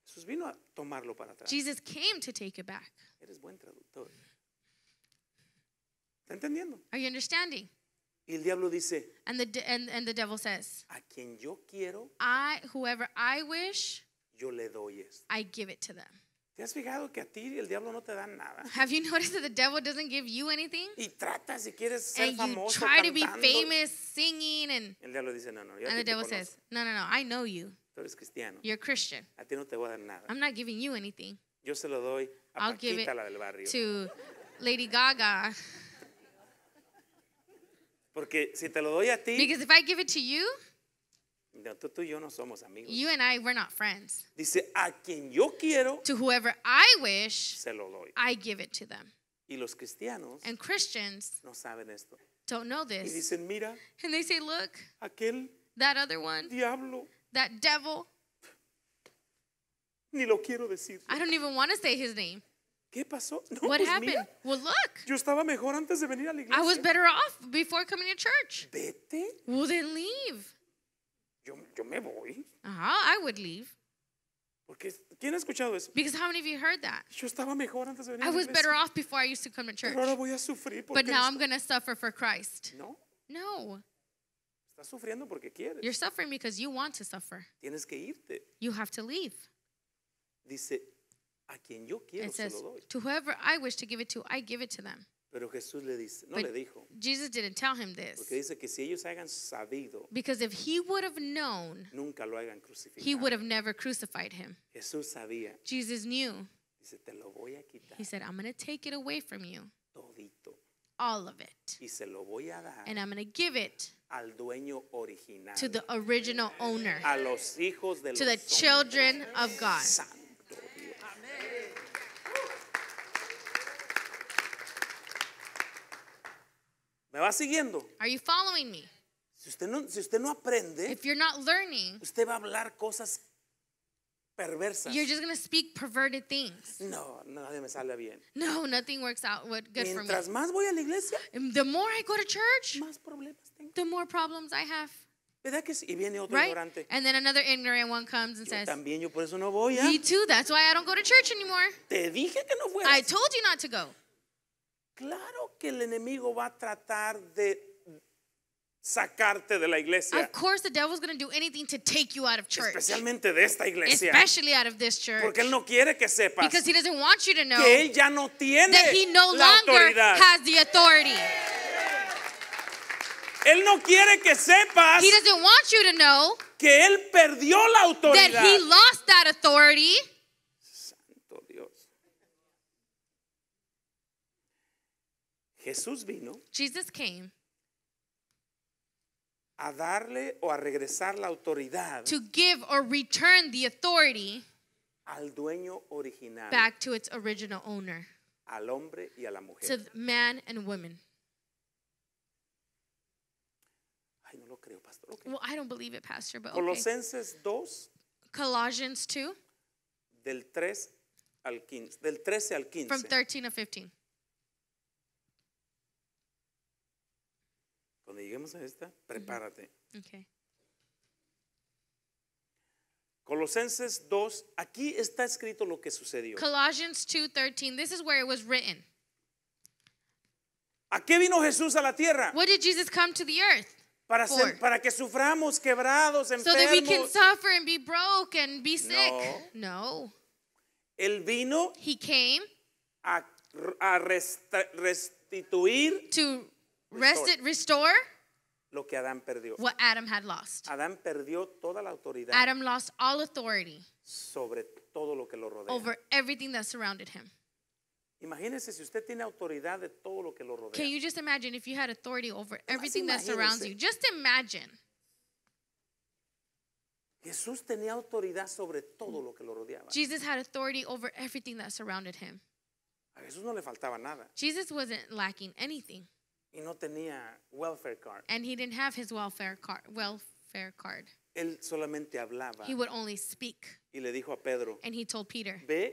Jesús vino a tomarlo para atrás. Jesus came to take it back. Eres buen traductor. ¿Está entendiendo? Are you understanding? Y el diablo dice, and the, and, and the devil says, a quien yo quiero, I, whoever I wish, yo le doy esto. I give it to them. ¿Te has fijado que a ti el diablo no te da nada? Have you noticed that the devil doesn't give you anything? Y si quieres ser and famoso you try to be famous, singing, and el diablo dice, no, no, yo and the devil says, no, no, no, I know you. Tú eres cristiano. You're a Christian. A ti no te voy a dar nada. I'm not giving you anything. Yo se lo doy I'll Paquita, give it to Lady Gaga. Porque si te lo doy a ti, because if I give it to you, no, tú, tú y yo no somos amigos. You and I, we're not friends. Dice, a quien yo quiero, to whoever I wish, se lo doy. I give it to them. Y los cristianos and Christians no saben esto. don't know this. Y dicen, Mira, and they say, look, aquel that other one, diablo, that devil, Ni lo quiero decir. I don't even want to say his name. ¿Qué pasó? No, what pues happened? Mira, well, look. Yo estaba mejor antes de venir a la iglesia. I was better off before coming to church. Vete. Well, then leave. Yo, yo me voy. Uh -huh, I would leave. Porque, ¿quién ha escuchado eso? Because how many of you heard that? Yo estaba mejor antes de venir I was iglesia. better off before I used to come to church. Pero ahora voy a sufrir But now I'm going to suffer for Christ. No. No. Estás sufriendo porque quieres. You're suffering because you want to suffer. Tienes que irte. You have to leave dice, a quien yo quiero it se says, lo doy. To whoever I wish to give it to, I give it to them. Pero Jesús le dice, no le But dijo, Jesus didn't tell him this. dice que si ellos sabido, Because if he would have known, nunca lo he would have never crucified him. Jesús sabía, Jesus knew. dice, te lo voy a quitar He said, I'm going to take it away from you, todito all of it, y se lo voy a dar and I'm going to give it al dueño original, to the original owner, a los hijos de to los the hombres. children of God. Santo. ¿Me va siguiendo? Are you following me? Si usted no, si usted no aprende, If you're not learning, usted va a hablar cosas perversas. you're just going to speak perverted things. No, nadie me sale bien. No, nothing works out what- good for me. Mientras más voy a la iglesia, the more I go to church, más problemas tengo. the more problems I have. ¿Verdad que sí? Y viene otro Right? ignorante. And then another ignorant one comes and Yo says, también, yo por eso no voy. ¿ah? Me too, that's why I don't go to church anymore. Te dije que no fueras. I told you not to go. Claro que el enemigo va a tratar de sacarte de la iglesia. Of course the devil's going to do anything to take you out of church. Especialmente de esta iglesia. Especially out of this church. Porque él no quiere que sepas. él no Because he doesn't want you to know. Que él ya no tiene that he no longer has the authority. Él no quiere que sepas. He doesn't want you to know. Que él perdió la autoridad. That he lost that authority. Jesús vino Jesus came a darle o a regresar la autoridad to give or return the authority al dueño original, back to its original owner, al hombre y a la mujer. to man and woman. Ay, no lo creo, pastor. Ok. Well, I don't believe it, Pastor, but Colosenses 2 Colossians 2, del 3 al 15, del 13 al 15. from 13 to 15. cuando lleguemos a esta, prepárate. Okay. Colosenses 2, aquí está escrito lo que sucedió. Colossians 2:13. This is where it was written. ¿A qué vino Jesús a la tierra? What did Jesus come to the earth? Para, ser, para que suframos quebrados, enfermos. So that we can suffer and be broke and be sick. No. no. Él vino. He came. A, a resta, restituir. To it, restore lo que perdió. What Adam had lost. perdió toda la autoridad Adam lost all authority sobre todo lo que lo rodea. over everything that surrounded him. Imagínese si usted tiene autoridad de todo lo que lo rodea. Can you just imagine if you had authority over everything that surrounds you? Just imagine. Jesús tenía autoridad sobre todo lo que lo rodeaba. Jesus had authority over everything that surrounded him. A Jesús no le faltaba nada. Jesus wasn't lacking anything. y no tenía welfare card. And he didn't have his welfare card. Welfare card. Él solamente hablaba. He would only speak. Y le dijo a Pedro. And he told Peter. Ve.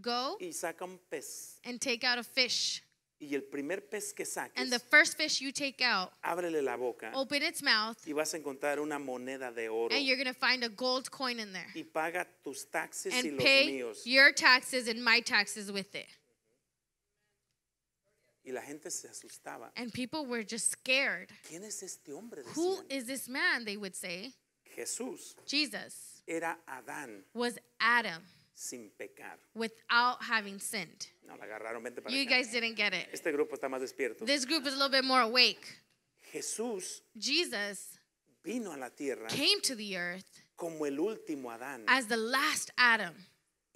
Go. Y saca un pez. And take out a fish. Y el primer pez que saques, and the first fish you take out, ábrele la boca, open its mouth, y vas a encontrar una moneda de oro, and you're going to find a gold coin in there. Y paga tus taxes and y los pay your taxes and my taxes with it. Y la gente se asustaba. And people were just scared. ¿Quién es este hombre? Who is this man? They would say. Jesús Jesus era Adán was Adam sin pecar. without having sinned. No, la agarraron, vente para You acá. guys didn't get it. Este grupo está más despierto. This group is a little bit more awake. Jesús Jesus vino a la tierra came to the earth como el último Adán. as the last Adam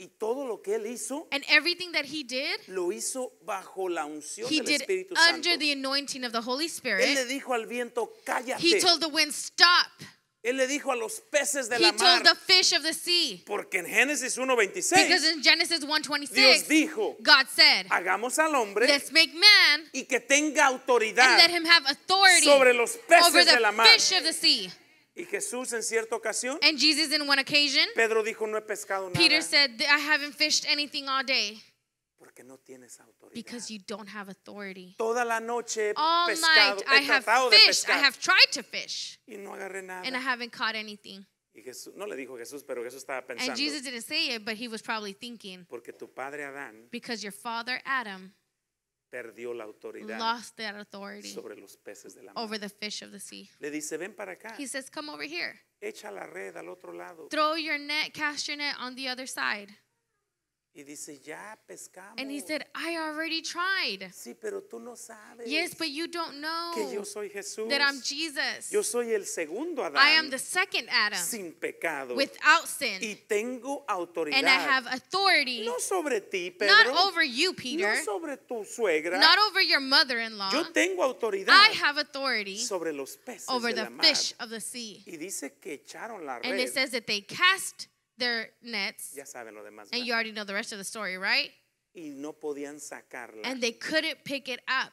y todo lo que él hizo, and everything that he did, lo hizo bajo la unción he del did Espíritu Santo. under the anointing of the Holy Spirit. Él le dijo al viento, cállate. He told the wind, stop. Él le dijo a los peces de he la mar. Told the fish of the sea. Porque en Génesis 1:26 Because in Genesis 1:26 Dios dijo, God said, hagamos al hombre Let's make man, y que tenga autoridad and let him have authority sobre los peces over the de la mar. Fish of the sea. Y Jesús en cierta ocasión And Pedro dijo no he pescado nada Peter said I haven't fished anything all day. porque no tienes autoridad. Toda la noche he pescado, he I have y no agarré nada. y Jesús, no le dijo Jesús, pero Jesús estaba pensando Jesus didn't porque tu padre Adán because your father Adam perdió la autoridad lost that authority sobre los peces de la mar. over the fish of the sea. Le dice, ven para acá, He says, Come over here. echa la red al otro lado. Throw your net, cast your net on the other side. Y dice, ya pescamos. And he said, I already tried. Sí, pero tú no sabes. Yes, but you don't know que yo soy Jesús. that I'm Jesus. Yo soy el segundo Adán. I am the second Adam. Sin pecado. Without sin. Y tengo autoridad. And I have authority. No sobre ti, Pedro. Not over you, Peter. No sobre tu suegra. Not over your mother-in-law. I have authority sobre los peces over de the la mar. fish of the sea. Y dice que echaron la red. And it says that they cast their nets. Ya saben lo demás. And you already know the rest of the story, right? Y no podían sacarla. And they couldn't pick it up.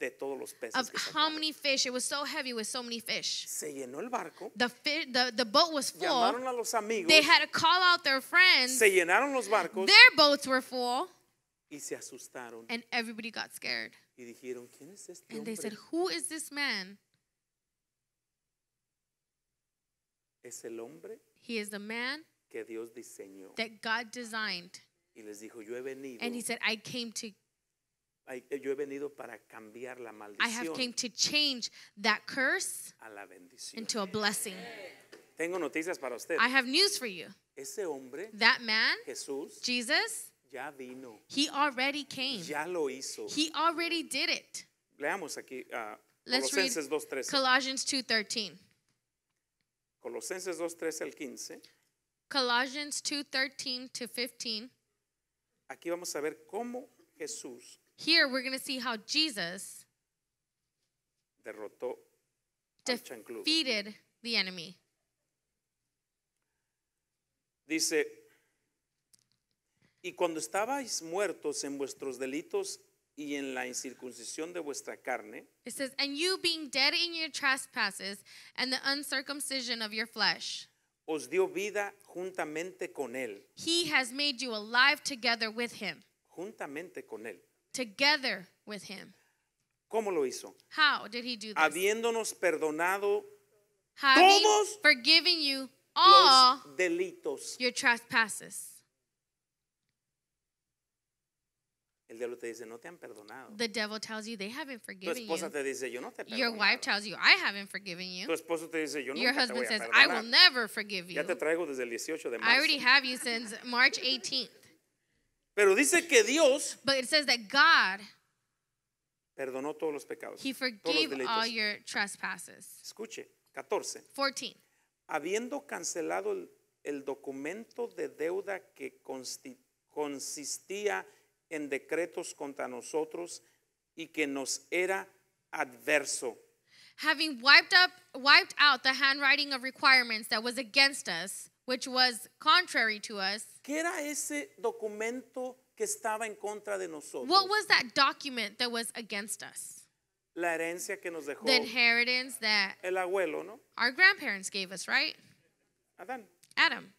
De todos los peces of how many fish it was so heavy with so many fish se llenó el barco the, fi the, the boat was full llamaron a los amigos they had to call out their friends se llenaron los barcos their boats were full y se asustaron and everybody got scared y dijeron quién es este and hombre? they said who is this man es el hombre he is the man que Dios diseñó. that God designed. Y les dijo, yo he venido, And he said, I came to eh, yo he venido para cambiar la maldición. I have came to change that curse a la bendición. into a blessing. Tengo noticias para usted. I have news for you. Ese hombre, That man, Jesús, Jesus, ya vino, he already came. ya lo hizo. He already did it. Leamos aquí ah, Let's Colosenses 2.13. Colossians 2:13. Colosenses 2.13 al 15. Colossians 2:13 to 15. Aquí vamos a ver cómo Jesús Here we're going to see how Jesus derrotó defeated the enemy. Dice Y cuando estabais muertos en vuestros delitos y en la incircuncisión de vuestra carne. It says, and you being dead in your trespasses and the uncircumcision of your flesh. os dio vida juntamente con él. He has made you alive together with him. Juntamente con él. Together with him. ¿Cómo lo hizo? How did he do this? Habiéndonos perdonado Having todos forgiving you all los delitos. Your trespasses. El diablo te dice, no te han perdonado. The devil tells you they haven't forgiven you. tu esposa you. Te dice, Yo no te perdono. Your wife tells you, I haven't forgiven you. Tu esposo te dice, Yo te Your husband says, I will never forgive you. Ya te traigo desde el 18 de marzo. I already have you since March 18th. Pero dice que Dios But it says that God perdonó todos los pecados. He forgave todos los all your trespasses. Escuche, 14. 14. Habiendo cancelado el, el documento de deuda que consistía en en decretos contra nosotros y que nos era adverso. Having wiped, up, wiped out the handwriting of requirements that was against us, which was contrary to us. ¿Qué era ese documento que estaba en contra de nosotros? What was that document that was against us? La herencia que nos dejó The inheritance that el abuelo, ¿no? our grandparents gave us, right? Adán. Adam.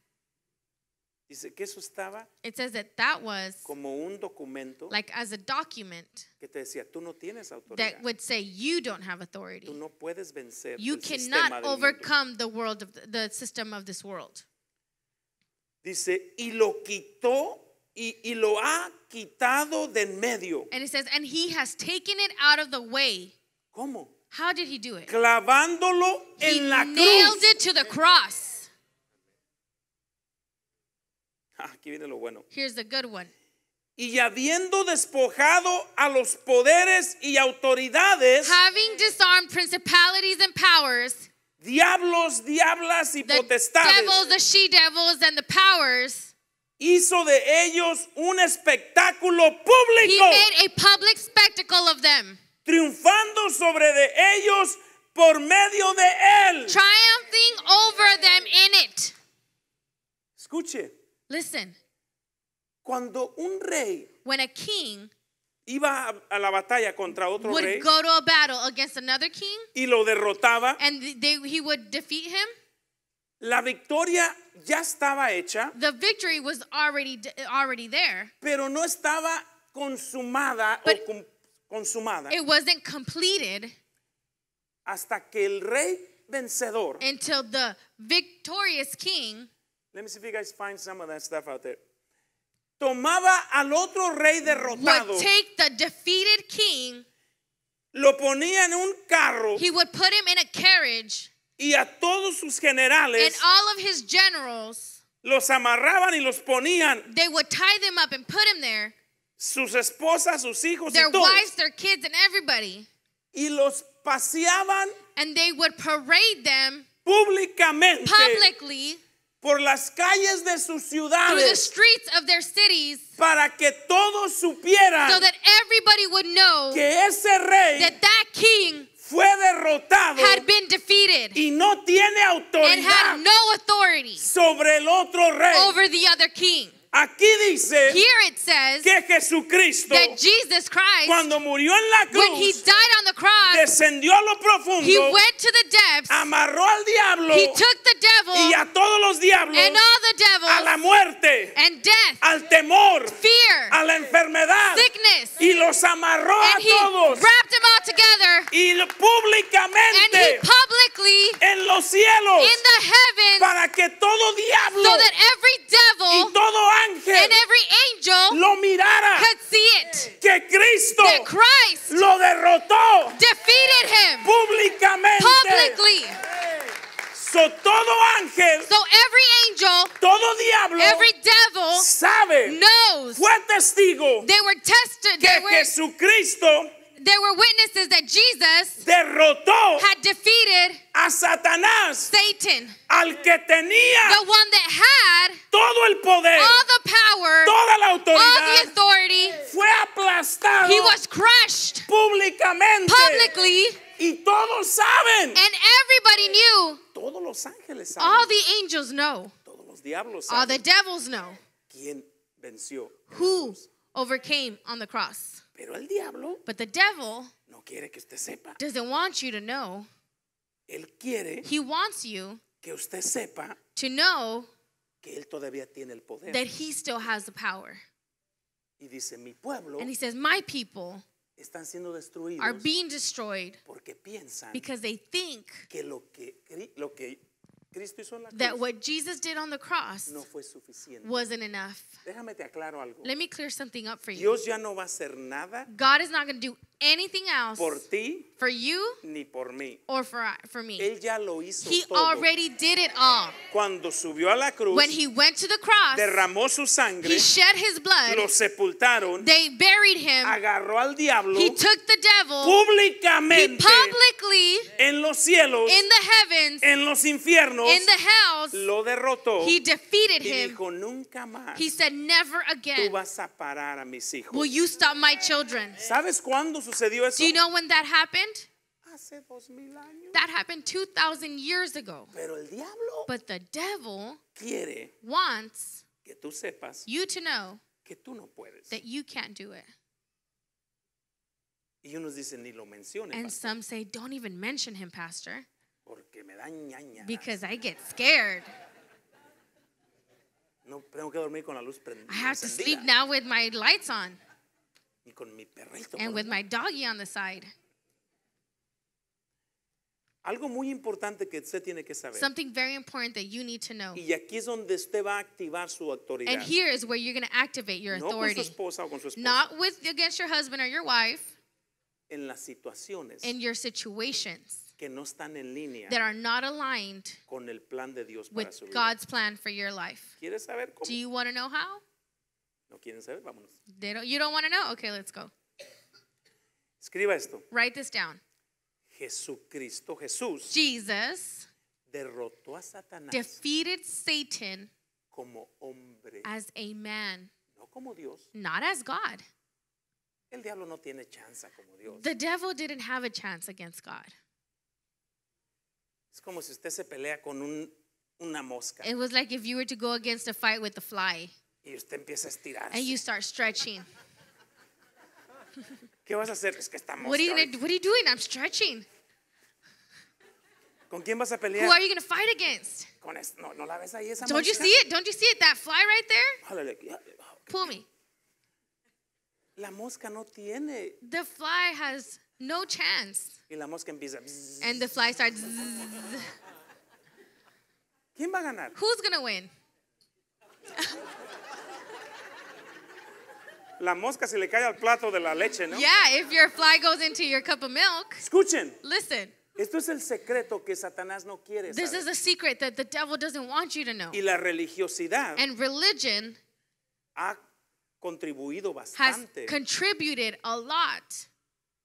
Dice que eso estaba It says that that was como un documento like as a document que te decía, tú no tienes autoridad. that would say you don't have authority. Tú no puedes vencer You el sistema cannot mundo". overcome the world of the, the system of this world. Dice, y lo quitó y, y lo ha quitado de en medio. And it says, and he has taken it out of the way. ¿Cómo? How did he do it? Clavándolo He en la nailed cruz. it to the cross. Aquí viene lo bueno. Here's the good one. Y habiendo despojado a los poderes y autoridades, Having disarmed principalities and powers, diablos, diablas y the potestades, devils, the she devils, and the powers, hizo de ellos un espectáculo público. He made a public spectacle of them. Triunfando sobre de ellos por medio de él. Triumphing over them in it. Escuche. Listen. Cuando un rey when a king iba a la batalla contra otro would rey go to a battle against another king y lo derrotaba, and they, he would defeat him, la victoria ya estaba hecha, the victory was already, already there, pero no estaba consumada o com consumada. It wasn't completed hasta que el rey vencedor until the victorious king Let me see if you guys find some of that stuff out there. Tomaba al otro rey derrotado. Would take the defeated king. Lo ponía en un carro. He would put him in a carriage. Y a todos sus generales. And all of his generals. Los amarraban y los ponían. They would tie them up and put him there. Sus esposas, sus hijos their y todos. wives, their kids, and everybody. Y los paseaban. And they would parade them. Públicamente. Publicly por las calles de sus ciudades para que todos supieran que ese rey fue derrotado y no tiene autoridad sobre el otro rey Aquí dice Here it says que Jesucristo that Jesus Christ, cuando murió en la cruz, when he died on the cross, descendió a lo profundo, he went to the depths, amarró al diablo he took the devil, y a todos los diablos, and all the devils, a la muerte, and death, al temor, fear, a la enfermedad, sickness, y los amarró and a he todos wrapped them all together, y públicamente and he publicly, en los cielos, in the heavens, para que todo diablo so that every devil, y todo ángel and every angel lo mirara, could see it, que Cristo that Christ lo derrotó defeated him públicamente. Publicly. So todo ángel, so every angel, todo diablo, every devil sabe, knows, fue testigo they were tested, que they were, Jesucristo there were witnesses that Jesus derrotó had defeated a Satanás, Satan, al que tenía the one that had todo el poder, all the power, toda la autoridad, all the authority, fue aplastado, he was crushed públicamente, publicly, y todos saben, and everybody knew, todos los ángeles saben, all the angels know, todos los diablos saben, all the devils know, quién venció, who overcame on the cross. Pero el diablo But the devil no quiere que usted sepa. doesn't want you to know. Él quiere He wants you que usted sepa to know que él todavía tiene el poder. that he still has the power. Y dice, mi pueblo And he says, My people están siendo destruidos are being destroyed porque piensan because they think que lo que, lo que that what Jesus did on the cross no wasn't enough. Let me clear something up for you. No God is not going to do anything else ti, for you or for, uh, for me. he todo. already did it all. Cruz, when he went to the cross, sangre, he shed his blood, they buried him, diablo, he took the devil he publicly in the heavens, en los infiernos, in the house, lo derrotó he defeated him. dijo, nunca más he said, Never again tú vas a parar a mis hijos. will you stop my children. ¿Sabes eso? Do you know when that happened? Hace años. That happened 2,000 years ago. Pero el diablo but the devil quiere wants que tú sepas you to know que tú no puedes. that you can't do it. Y unos dicen, Ni lo And pastor. some say, Don't even mention him, Pastor. Porque me dan ñaña. Because I get scared. No, tengo que dormir con la luz prendida. I have to sleep now with my lights on. Y con mi perrito. And with my doggy on the side. Algo muy importante que usted tiene que saber. Something very important that you need to know. Y aquí es donde usted va a activar su autoridad. And here is where you're going to activate your authority. No con su esposa o con su esposa. Not with against your husband or your wife. En las situaciones. In your situations que no están en línea that are not aligned con el plan de Dios para with vida. God's plan for your life. ¿Quieres saber cómo? Do you want to know how? ¿No quieren saber? Vámonos. They don't, you don't want to know? Okay, let's go. Escriba esto. Write this down. Jesucristo, Jesús, Jesus derrotó a Satanás defeated Satan como hombre, as a man, no como Dios. not as God. El diablo no tiene chance como Dios. The devil didn't have a chance against God. Es como si usted se pelea con un, una mosca. It was like if you were to go against a fight with a fly. Y usted empieza a estirarse. And you start stretching. ¿Qué vas a hacer? Es que esta mosca. What are, you gonna, what are you doing? I'm stretching. ¿Con quién vas a pelear? Who are you going to fight against? Con es, no, no la ves ahí esa Don't mosca? you see it? Don't you see it? That fly right there? Hallelujah. Pull me. La mosca no tiene. The fly has No chance. Y la mosca empieza. And the fly starts. ¿Quién va a ganar? Who's gonna win? la mosca se le cae al plato de la leche, ¿no? Yeah, if your fly goes into your cup of milk. Escuchen. Listen. Esto es el secreto que Satanás no quiere. This saber. is a secret that the devil doesn't want you to know. Y la religiosidad and religion ha contribuido bastante. Has contributed a lot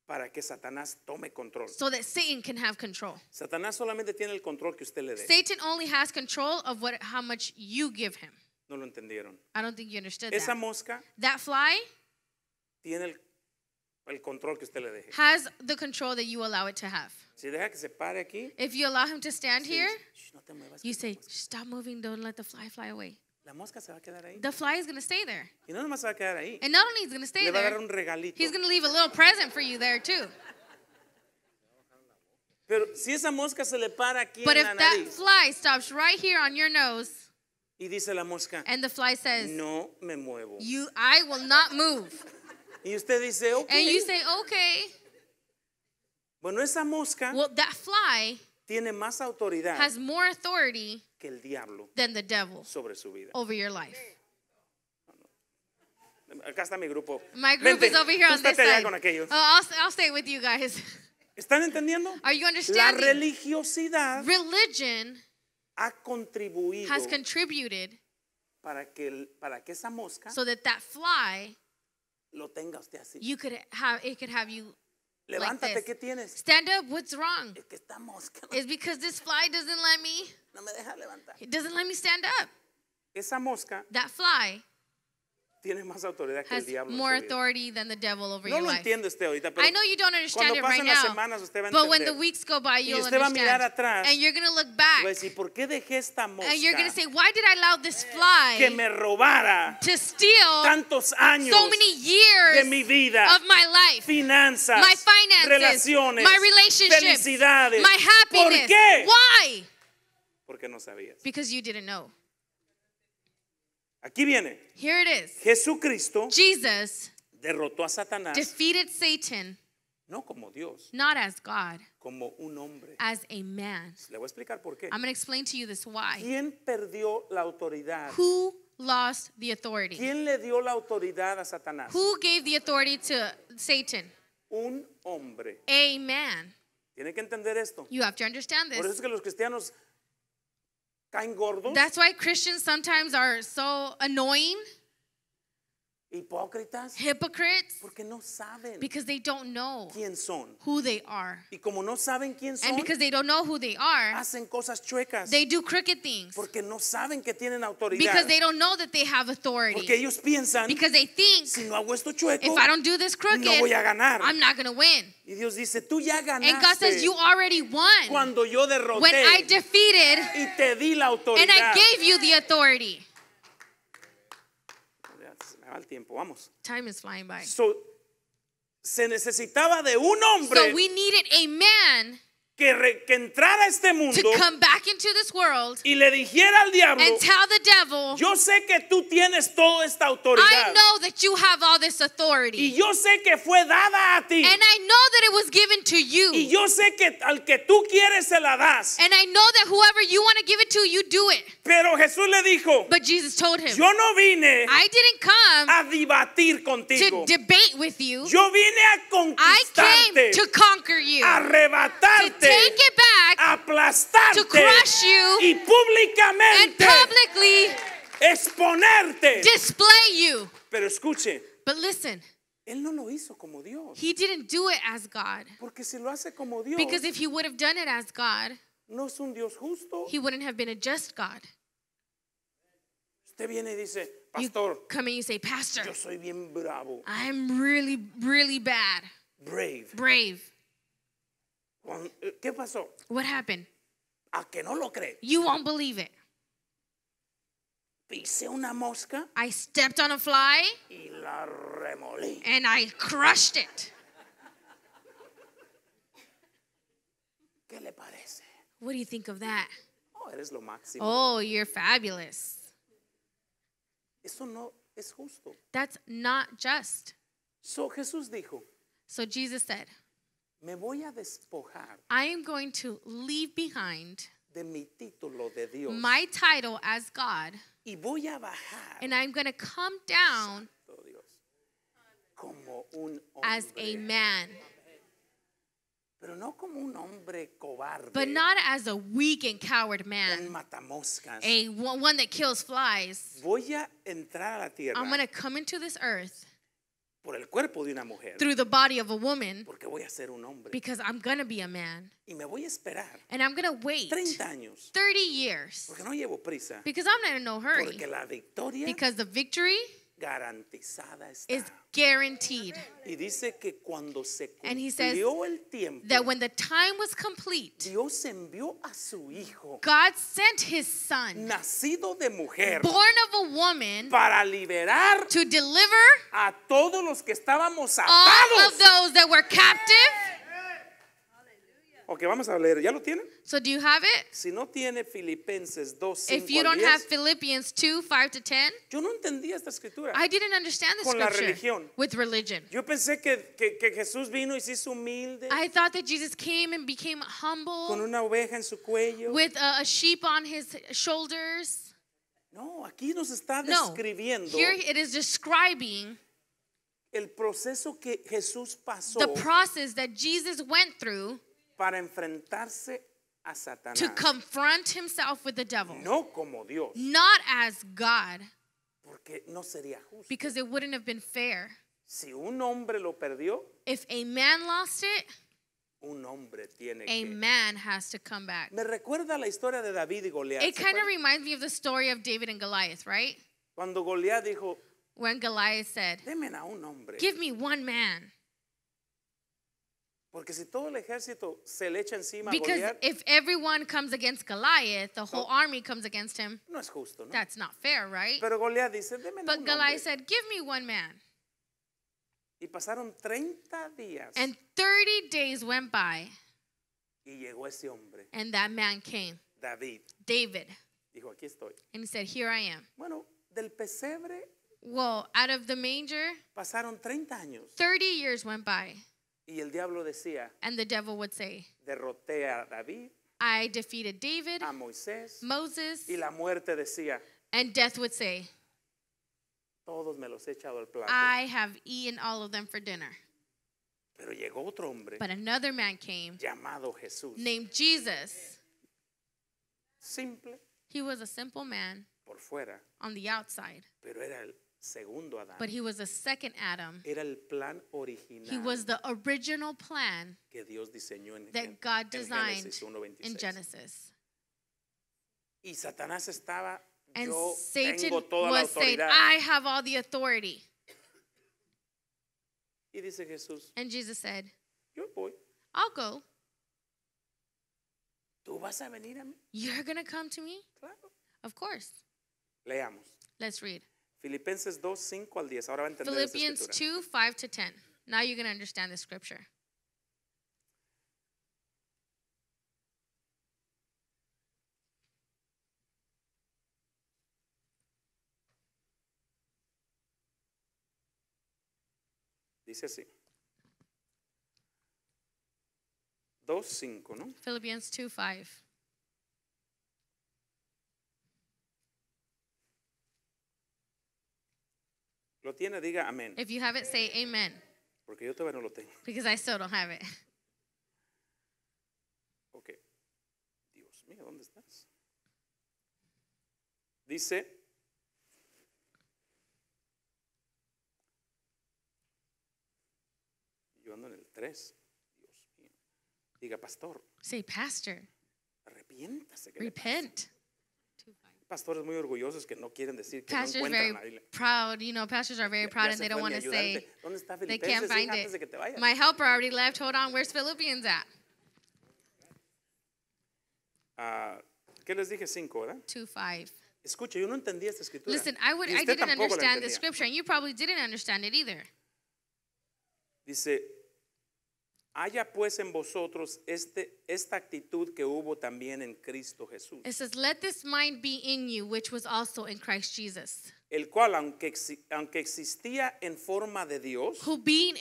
para que Satanás tome control. So that Satan can have control. Satanás solamente tiene el control que usted le dé. Satan only has control of what how much you give him. No lo entendieron. I don't think you understood Esa that. mosca that fly tiene el, el control que usted le deje. Has the control that you allow it to have. Si deja que se pare aquí. If you allow him to stand here, no muevas, you say, "Stop moving, don't let the fly fly away." La mosca se va a quedar ahí. The fly is going to stay there. Y no nomás se va a quedar ahí. And not only is going to stay Le va a dar there, un regalito. he's going to leave a little present for you there too. Pero si esa mosca se le para aquí But en if that fly stops right here on your nose, y dice la mosca, and the fly says, no me muevo. "You, I will not move," Y usted dice, ok. and you say, "Okay," bueno, esa mosca well, that fly tiene más autoridad has more authority que el diablo than the devil sobre su vida. over your life. Acá está mi grupo. My group Vente, is over here on this side. Con aquellos. Oh, I'll, I'll stay with you guys. ¿Están entendiendo? Are you understanding? La religiosidad Religion ha contribuido has contributed para que, para que esa mosca so that that fly lo tenga usted así. You could have, it could have you Levántate, like ¿qué tienes? Stand up, what's wrong? Es que esta mosca. It's because this fly doesn't let me. No me deja levantar. It doesn't let me stand up. Esa mosca. That fly. tienes más autoridad que el has diablo. more authority than the devil over No your lo life. usted ahorita, pero I know you don't understand cuando it right las now, semanas usted va a but when the weeks go by, you'll usted va a understand. mirar atrás and you're going to look back, decir, ¿por qué dejé esta mosca and you're going to say, why did I allow this que fly me robara to steal tantos años so many years de mi vida, of my life, finanzas, my finances, relaciones, my relationships, felicidades? my happiness? ¿Por qué? Why? Porque no sabías. Because you didn't know. Aquí viene. Here it is. Jesucristo Jesus derrotó a Satanás. Defeated Satan. No como Dios. Not as God. Como un hombre. As a man. Le voy a explicar por qué. I'm going to explain to you this why. ¿Quién perdió la autoridad? Who lost the authority? ¿Quién le dio la autoridad a Satanás? Who gave the authority to Satan? Un hombre. A man. Tienen que entender esto. You have to understand this. Por eso es que los cristianos That's why Christians sometimes are so annoying. Hipócritas. Hypocrites. Porque no saben because they don't know quién son. who they are. Y como no saben quién son, And because they don't know who they are, hacen cosas chuecas. they do crooked things. Porque no saben que tienen autoridad. Because they don't know that they have authority. Porque ellos piensan, Because they think, si no hago esto chueco, if I don't do this crooked, no voy a ganar. I'm not going to win. Y Dios dice, tú ya ganaste. And God says, you already won. Cuando yo derroté. When I defeated. Y te di la autoridad. And I gave you the authority. acaba tiempo, vamos. Time is flying by. So, se necesitaba de un hombre so we needed a man que, entrara a este mundo y le dijera al diablo, yo sé que tú tienes toda esta autoridad. I know that you have all this authority. Y yo sé que fue dada a ti. Y yo sé que al que tú quieres se la das. Pero Jesús le dijo, yo no vine a debatir contigo. Yo vine a conquistarte. arrebatarte. to take it back, to crush you, y públicamente and publicly exponerte. display you. Pero escuche. But listen. Él no lo hizo como Dios. He didn't do it as God. si lo hace como Dios, because if he would have done it as God, no es un Dios justo. He wouldn't have been a just God. Usted viene y dice, Pastor, you come and you say, Pastor, yo soy bien bravo. I'm really, really bad. Brave. Brave. Eh, ¿Qué pasó? What happened? A que no lo cree. You won't believe it. Pisé una mosca. I stepped on a fly. Y la remolí. And I crushed it. ¿Qué le parece? What do you think of that? Oh, eres lo máximo. Oh, you're fabulous. Eso no es justo. That's not just. So Jesús dijo. So Jesus said. Me voy a despojar I am going to leave behind de mi título de Dios my title as God, y voy a bajar and I'm going to come down Dios, como un as a man, Pero no como un hombre cobarde, but not as a weak and coward man, a one one that kills flies. Voy a entrar a la tierra I'm going to come into this earth por el cuerpo de una mujer. Through the body of a woman. Porque voy a ser un hombre. Because I'm going to be a man. Y me voy a esperar. And I'm going to wait. 30 años. 30 years. Porque no llevo prisa. Because I'm not in no hurry. Porque la victoria. Because the victory garantizada está. Y dice que cuando se cumplió el tiempo, Dios envió a su hijo, nacido de mujer, woman, para liberar, a todos los que estábamos atados, Ok, vamos a leer. ¿Ya lo tienen? So do you have it? Si no tiene Filipenses 2, 5 If you don't 10, have Philippians 2, 5 to 10, yo no entendía esta escritura I didn't understand the con la scripture religión. with religion. Yo pensé que, que, que Jesús vino y se hizo humilde I thought that Jesus came and became humble. con una oveja en su cuello. with a, a sheep on his shoulders. No, aquí nos está No, describiendo here it is describing el proceso que Jesús pasó the process that Jesus went through para enfrentarse a Satanás. To confront himself with the devil. No como Dios. Not as God. Porque no sería justo. Because it wouldn't have been fair. Si un hombre lo perdió, if a man lost it, un hombre tiene a que. man has to come back. Me recuerda la historia de David y Goliat. It kind of reminds me of the story of David and Goliath, right? Cuando Goliat dijo, when Goliath said, Deme a un hombre. Give me one man. Porque si todo el ejército se le echa encima Because a Goliath, if everyone comes against Goliath, the whole no, army comes against him. No es justo, ¿no? That's not fair, right? Pero Goliath dice, Deme but Goliath said, "Give me one man." Y pasaron 30 días. And 30 days went by. Y llegó ese hombre. And that man came. David. David. Dijo, "Aquí estoy." And he said, "Here I am." Bueno, del pesebre Well, out of the manger, pasaron 30 años. 30 years went by. Y el diablo decía, and the devil would say, derroté a David, I defeated David, a Moisés, Moses, y la muerte decía, and death would say, todos me los he echado al plato. I have eaten all of them for dinner. Pero llegó otro hombre, but another man came, llamado Jesús, named Jesus. Simple. He was a simple man. Por fuera. On the outside. Pero era el segundo Adán. But he was a second Adam. Era el plan original. He was the original plan que Dios diseñó en, that en, God designed in Genesis. Y Satanás estaba and yo Satan tengo toda was la saying, I have all the authority. Y dice Jesús, and Jesus said, yo voy. I'll go. ¿Tú vas a venir a mí? You're going to come to me? Claro. Of course. Leamos. Let's read. Filipenses 2, 5 al 10. Ahora va a entender Philippians 2, 5 to 10. Now you're going to understand the scripture. Dice así. five, ¿no? Philippians five. Lo tiene, diga amén. If you have it, say amen. Porque yo todavía no lo tengo. Because I still don't have it. Okay. Dios mío, ¿dónde estás? Dice. Yo ando en el 3. Dios mío. Diga, pastor. Say, pastor. Arrepiéntase. Repent. pastores muy orgullosos que no quieren decir que pastors no encuentran very proud, you know, pastors are very proud and they don't want to say they can't find it. My helper already left. Hold on, where's Philippians at? Uh, ¿Qué les dije? Cinco, ¿verdad? Two five. Escucha, yo no entendía esta escritura. Listen, I would, I didn't understand the scripture, and you probably didn't understand it either. Dice Haya pues en vosotros este, esta actitud que hubo también en Cristo Jesús. It says, Let this mind be in you, which was also in Christ Jesus. El cual, aunque, aunque existía en forma de Dios, who being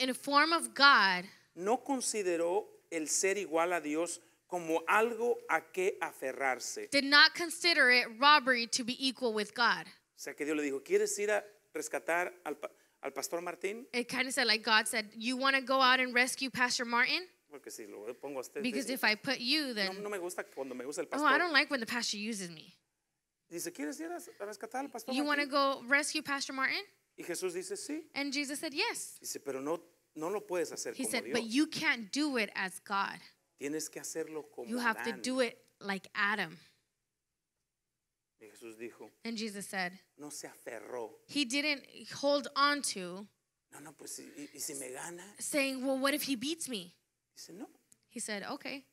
no consideró el ser igual a Dios como algo a que aferrarse. Did not consider it robbery to be equal with God. O sea que Dios le dijo, ¿quieres ir a rescatar al... al pastor Martín. It kind of said like God said, "You want to go out and rescue Pastor Martin?" Porque si lo pongo a usted, Because if I put you, then no, no me gusta cuando me usa el pastor. oh, I don't like when the pastor uses me. Dice, ¿quieres ir a rescatar al pastor You want to go rescue Pastor Martin? Y Jesús dice, sí. And Jesus said, "Yes." Dice, pero no, no lo puedes hacer He como said, Dios. "But you can't do it as God. Tienes que hacerlo como You have to do it like Adam." Jesús dijo, and Jesus said, no se aferró. He didn't hold on to no, no, pues, y, y si me gana? saying, well, what if he beats me? Dice, no. He said, okay.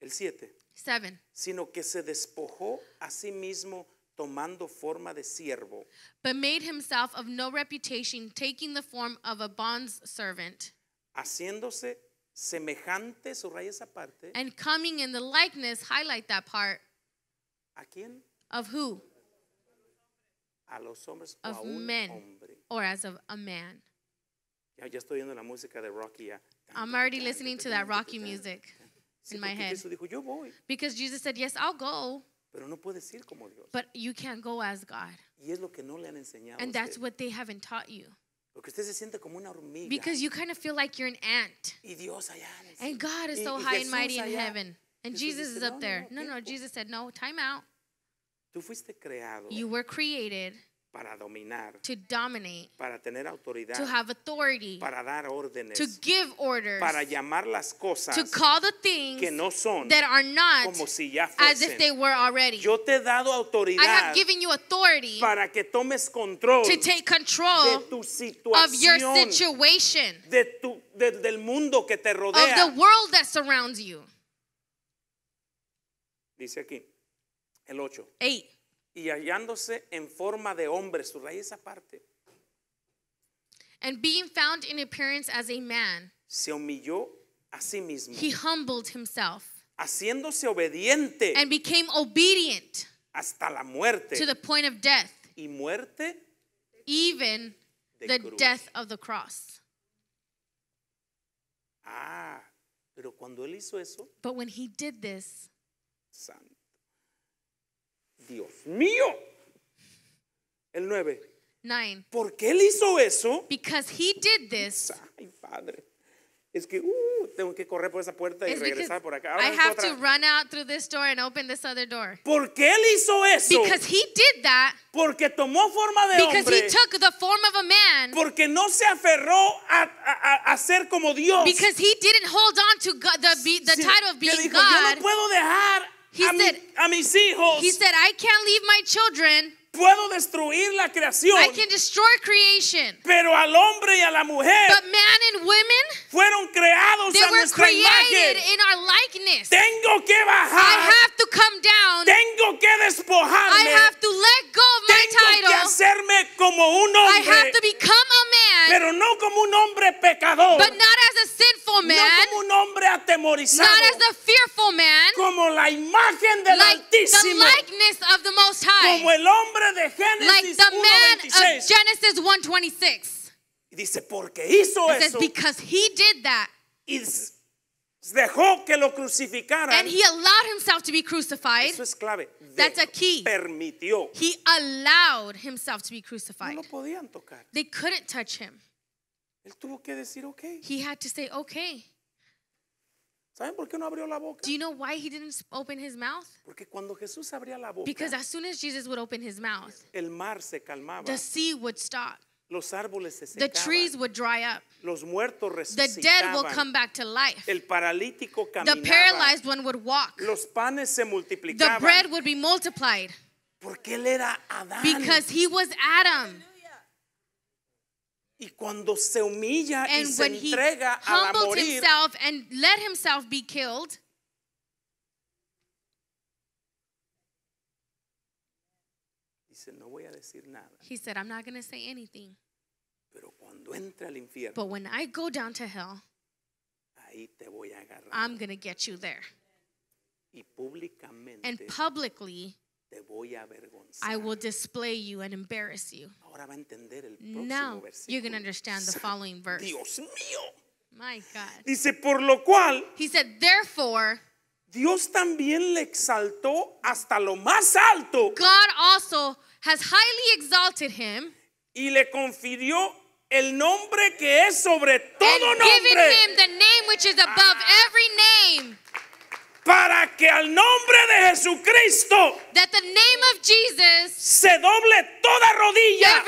El 7. Seven. Sino que se despojó a sí mismo tomando forma de siervo. But made himself of no reputation, taking the form of a bond's servant. Haciéndose semejante, subraya esa parte. And coming in the likeness, highlight that part. ¿A quién? Of who? Hombres, of men. Hombre. Or as of a man. estoy la música de Rocky I'm already listening to that Rocky music in my head. Because Jesus said, Yes, I'll go. But you can't go as God. And that's what they haven't taught you. Because you kind of feel like you're an ant. And God is so high and mighty in heaven. And Jesus is up there. No, no, Jesus said, No, time out. Tú fuiste creado You were created para dominar, to dominate, para tener autoridad, to have authority, para dar órdenes, to give orders, para llamar las cosas to call the things que no son that are not como si ya fuesen. as if they were already. Yo te he dado autoridad I have given you authority para que tomes control to take control de tu situación, of your situation, de tu, de, del mundo que te rodea, of the world that surrounds you. Dice aquí. El 8. Y hallándose en forma de hombre, subraya esa parte. And being found in appearance as a man. Se humilló a sí mismo. He humbled himself. Haciéndose obediente. And became obedient. Hasta la muerte. To the point of death. Y muerte. Even the cruz. death of the cross. Ah, pero cuando él hizo eso. But when he did this. Santo. Dios mío. El 9. 9. qué él hizo eso? Because he did this. Ay, padre. Es que uh, tengo que correr por esa puerta y regresar por acá. Ahora I have otra. to run out through this door and open this other door. ¿Por qué él hizo eso? Because he did that. Porque tomó forma de Because hombre. He took the form of a man. Porque no se aferró a, a, a, ser como Dios. Because he didn't hold on to God, the, the sí, title of being dijo, God. Yo no puedo dejar He said, i a mis hijos. He said, I can't leave my children Puedo destruir la creación. I can destroy creation. Pero al hombre y a la mujer But man and women, fueron creados they a were nuestra created imagen. In our likeness. Tengo que bajar. I have to come down. Tengo que despojarme. I have to let go of Tengo my title. Tengo que hacerme como un hombre. I have to become a man. Pero no como un hombre pecador. But not as a sinful man. No como un hombre atemorizado. Not as a fearful man. Como la imagen del like Altísimo. The likeness of the Most High. Como el hombre like the man of Genesis 1:26. Dice porque hizo it eso. Says, because he did that. dejó que lo crucificaran. And he allowed himself to be crucified. Eso es clave. That's a key. Permitió. He allowed himself to be crucified. No lo podían tocar. They couldn't touch him. Él tuvo que decir okay. He had to say okay. ¿Saben por qué no abrió la boca? Do you know why he didn't open his mouth? Porque cuando Jesús abría la boca, Because as soon as Jesus would open his mouth, el mar se calmaba. The sea would stop. Los árboles se secaban. The trees would dry up. Los muertos resucitaban. The dead will come back to life. El paralítico caminaba. The paralyzed one would walk. Los panes se multiplicaban. The bread would be multiplied. Porque él era Adán. Because he was Adam. Y cuando se humilla and y se when he a humbled morir, himself and let himself be killed, dice, no voy a decir nada. he said, I'm not going to say anything. Pero cuando entre al infierno, But when I go down to hell, ahí te voy a agarrar. I'm going to get you there. y públicamente And publicly, Te voy I will display you and embarrass you. Ahora va a entender el próximo now versículo. you're going to understand the following verse. Dios mío. My God. Dice, por lo cual. He said, therefore. Dios también le exaltó hasta lo más alto. God also has highly exalted him. Y le confirió el nombre que es sobre todo and nombre. Given him the name which is above ah. every name. para que al nombre de Jesucristo that se doble toda rodilla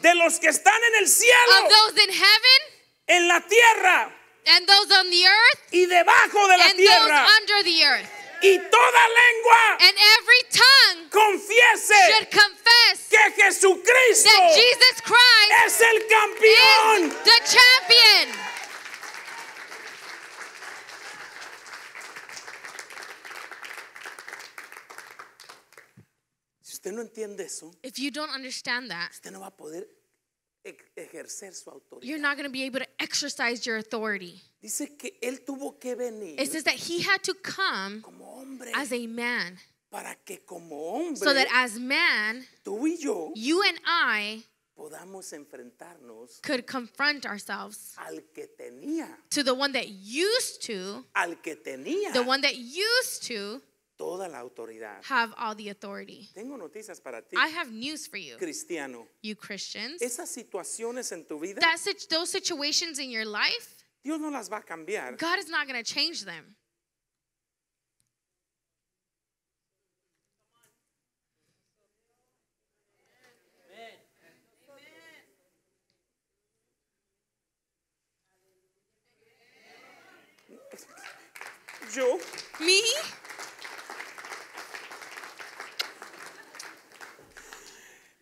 de los que están en el cielo, en la tierra y debajo de la tierra. Y toda lengua confiese que Jesucristo es el campeón. the champion. no entiende eso, if you don't understand that, usted no va a poder ejercer su autoridad. You're not going to be able to exercise your authority. Dice que él tuvo que venir. It says that he had to come hombre, as a man. Para que como hombre, so that as man, tú y yo, you and I, podamos enfrentarnos could confront ourselves al que tenía, to the one that used to, al que tenía, the one that used to toda la autoridad. Have all the authority. Tengo noticias para ti. I have news for you. Cristiano. You Christians. Esas situaciones en tu vida. That, those situations in your life. Dios no las va a cambiar. God is not going to change them. Yo. Me?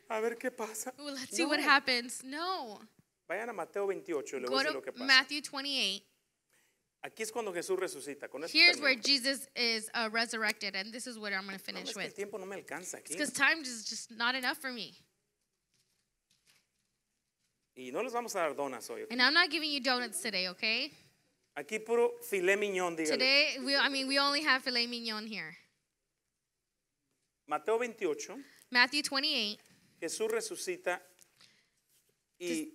A ver qué pasa. Ooh, let's see no. what happens. No. Vayan a Mateo 28 y Go to lo que pasa. Matthew 28. Aquí es cuando Jesús resucita. Con Here's where Jesus is uh, resurrected, and this is what I'm going to finish no, es que with. No because time is just not enough for me. Y no les vamos a dar donas hoy. Okay? And I'm not giving you donuts today, okay? Aquí puro filet mignon, dígale. Today, we, I mean, we only have filet mignon here. Mateo 28. Matthew 28. Jesús resucita y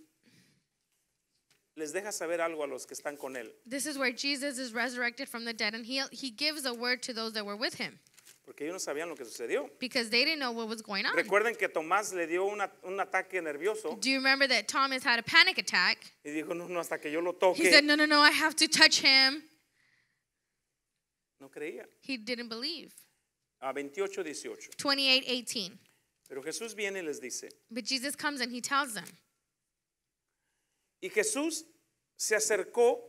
les deja saber algo a los que están con él. This is where Jesus is resurrected from the dead and he, he gives a word to those that were with him. Porque ellos no sabían lo que sucedió. Because they didn't know what was going on. Recuerden que Tomás le dio una, un ataque nervioso. Do you remember that Thomas had a panic attack? Y dijo, no, no, hasta que yo lo toque. He said, no, no, no, I have to touch him. No creía. He didn't believe. A 28, 18. 28, 18. Pero Jesús viene y les dice. But Jesus comes and he tells them. Y Jesús se acercó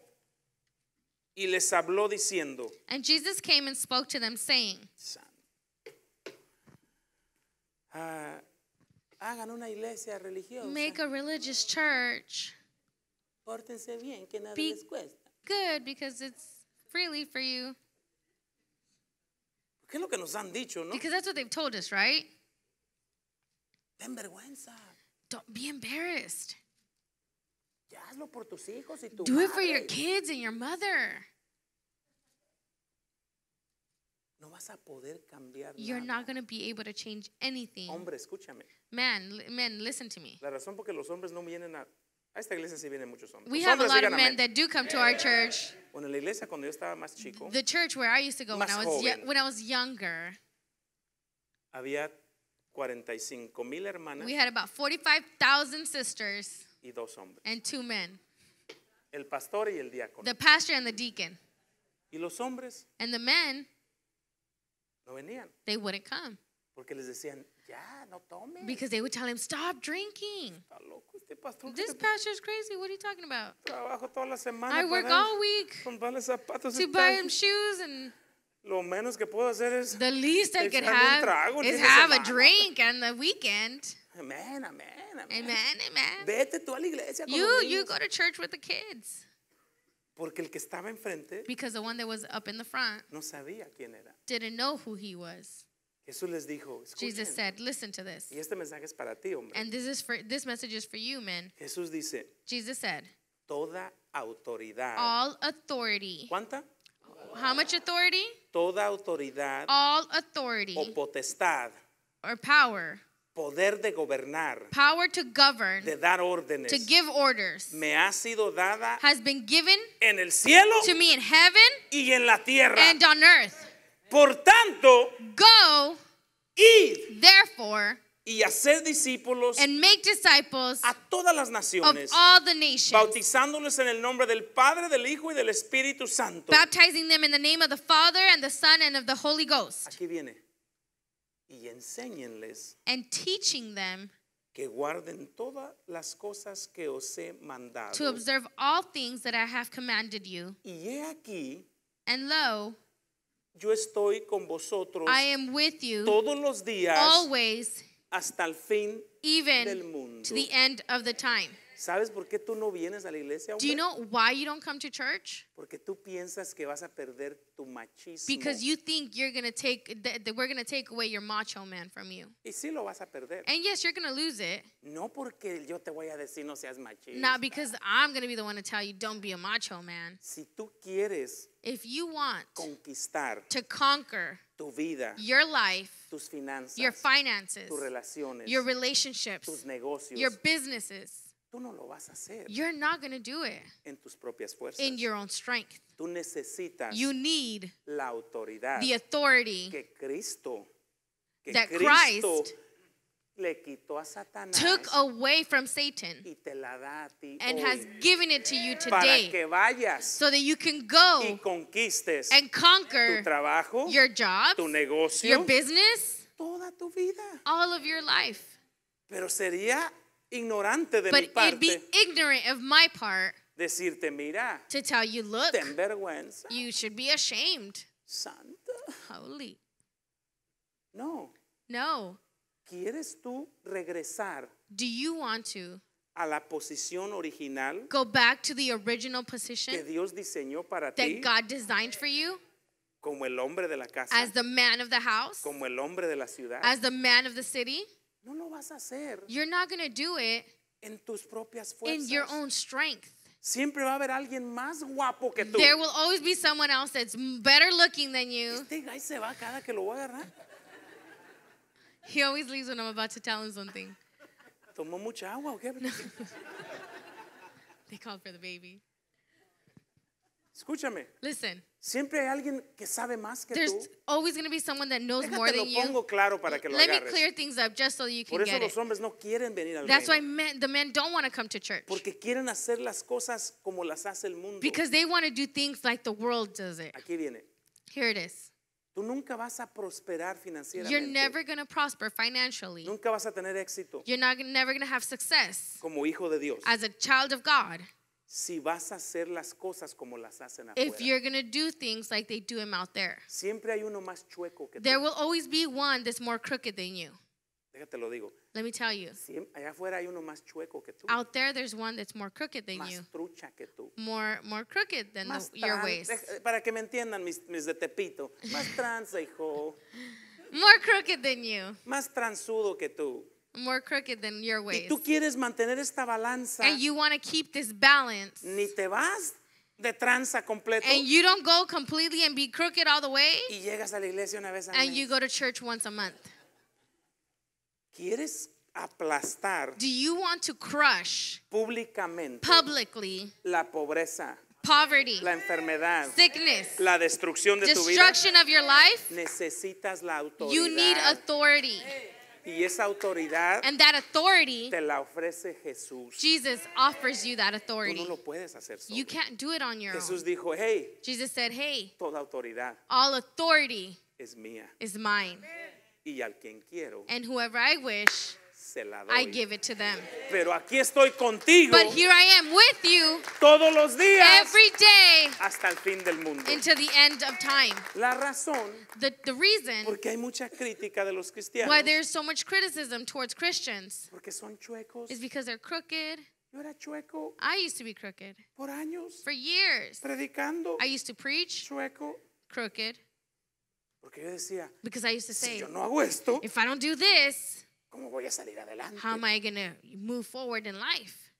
y les habló diciendo. And Jesus came and spoke to them saying. Uh, hagan una iglesia religiosa. Make a religious church. Pórtense bien, que nada Be les cuesta. Good because it's freely for you. ¿Qué es lo que nos han dicho, no? Because that's what they've told us, right? Ten vergüenza. Don't be embarrassed. Ya hazlo por tus hijos y tu Do madre. it for your kids and your mother. No vas a poder cambiar You're nada. not going to be able to change anything. Hombre, escúchame. Man, men, listen to me. La razón por los hombres no vienen a a esta iglesia sí vienen muchos hombres. We los have a lot of men that do come to our church. Bueno, la iglesia cuando yo estaba más chico. The church where I used to go when I was when I was younger. Había 45 mil hermanas. We had about 45,000 sisters y dos hombres. and two men. El pastor y el diácono. The pastor and the deacon. Y los hombres and the men no venían. They wouldn't come. Porque les decían, ya, no tomen. Because they would tell him, stop drinking. This pastor is crazy. What are you talking about? I work all week to buy him shoes and Lo menos que puedo hacer es The least I could have is have a drink on the weekend. Amen, amen, amen. Amen, amen. Vete tú a la iglesia con you, los niños. you go to church with the kids. Porque el que estaba enfrente Because the one that was up in the front no sabía quién era. didn't know who he was. Jesús les dijo, Jesus said, listen to this. Y este mensaje es para ti, hombre. And this is for this message is for you, men. Jesús dice, Jesus said, toda autoridad. all authority. ¿Cuánta? How much authority? toda autoridad all authority o potestad or power poder de gobernar power to govern de dar órdenes to give orders me ha sido dada has been given en el cielo to me in heaven y en la tierra and on earth por tanto go id therefore y hacer discípulos and make disciples a todas las naciones, of all the nations, bautizándoles en el nombre del Padre, del Hijo y del Espíritu Santo. Baptizing them in the name of the Father and the Son and of the Holy Ghost. Aquí viene. Y enséñenles and teaching them que guarden todas las cosas que os he mandado. To observe all things that I have commanded you. Y he aquí and lo yo estoy con vosotros I am with you todos los días always hasta el fin Even del mundo. to the end of the time. ¿Sabes por qué tú no vienes a la iglesia? Hombre? Do you know why you don't come to church? Porque tú piensas que vas a perder tu machismo. Because you think you're going to take that, we're going to take away your macho man from you. Y sí lo vas a perder. And yes, you're going to lose it. No porque yo te voy a decir no seas machista. Not because I'm going to be the one to tell you don't be a macho man. Si tú quieres if you want conquistar to conquer tu vida, your life, tus finanzas, your finances, tus relaciones, your relationships, tus negocios, your businesses, Tú no lo vas a hacer. You're not going to do it en tus propias fuerzas. in your own strength. Tú necesitas you need la autoridad the authority que Cristo que that Cristo Christ le quitó a Satanás took away from Satan y te la da a ti and hoy. has given it to you today para que vayas so that you can go y conquistes and conquer tu trabajo, your job, tu negocio, your business, toda tu vida. all of your life. Pero sería ignorante de but mi it'd be ignorant of my part decirte, mira, to tell you, look, ten vergüenza, you should be ashamed. Santa. Holy. No. No. ¿Quieres tú regresar Do you want to a la posición original go back to the original position que Dios diseñó para that ti God designed for you como el hombre de la casa, as the man of the house, como el hombre de la ciudad? as the man of the city? No lo vas a hacer. You're not going to do it en tus propias fuerzas. in your own strength. Siempre va a haber alguien más guapo que tú. There will always be someone else that's better looking than you. Este guy se va cada que lo voy a agarrar. He always leaves when I'm about to tell him something. ¿Tomó mucha agua o qué? No. they called for the baby. Escúchame. Listen. Siempre hay alguien que sabe más que There's tú. always going to be someone that knows Déjate more than you. pongo claro para que lo Let me clear things up just so you can get it. Por eso los it. hombres no quieren venir al That's why men, the men don't want to come to church porque quieren hacer las cosas como las hace el mundo. because they want to do things like the world does it. Aquí viene. Here it is. Tú nunca vas a prosperar financieramente. You're never going to prosper financially. Nunca vas a tener éxito You're not never going to have success como hijo de Dios. as a child of God si vas a hacer las cosas como las hacen afuera. if you're going to do things like they do him out there. Siempre hay uno más chueco que tú. There will always be one that's more crooked than you. Déjate lo digo. Let me tell you. Si, allá afuera hay uno más chueco que tú. Out there, there's one that's more crooked than you, más trucha que tú. more more crooked than the, your ways. waist, Para que me entiendan mis, mis de Tepito. Más tranza, hijo. more crooked than you, Más transudo que tú. more crooked than your ways. Y tú quieres mantener esta balanza. And you want to keep this balance. Ni te vas de tranza completo. And you don't go completely and be crooked all the way. Y llegas a la iglesia una vez al And you go to church once a month. ¿Quieres aplastar? Do you want to crush públicamente publicly la pobreza? poverty, la enfermedad, sickness, la destrucción de tu vida, destruction of your life, necesitas la autoridad. You need authority. Hey. Y esa autoridad and that authority, te la ofrece Jesús. Jesus offers you that authority. Tú no lo puedes hacer solo. You can't do it on your Jesús own. dijo, hey. Jesus said, hey. Toda autoridad. All authority is mía. Is mine. Y al quien quiero. And whoever I wish se la doy. I give it to them. Pero aquí estoy contigo. But here I am with you. Todos los días. Every day. Hasta el fin del mundo. Until the end of time. La razón. The, the reason. Porque hay mucha crítica de los cristianos. Why there's so much criticism towards Christians. Porque son chuecos. Is because they're crooked. Yo era chueco. I used to be crooked. Por años. For years. Predicando. I used to preach. Chueco. Crooked. Porque yo decía, because I used to say, si yo no hago esto, if I don't do this, ¿Cómo voy a salir adelante? How am I going to move forward in life?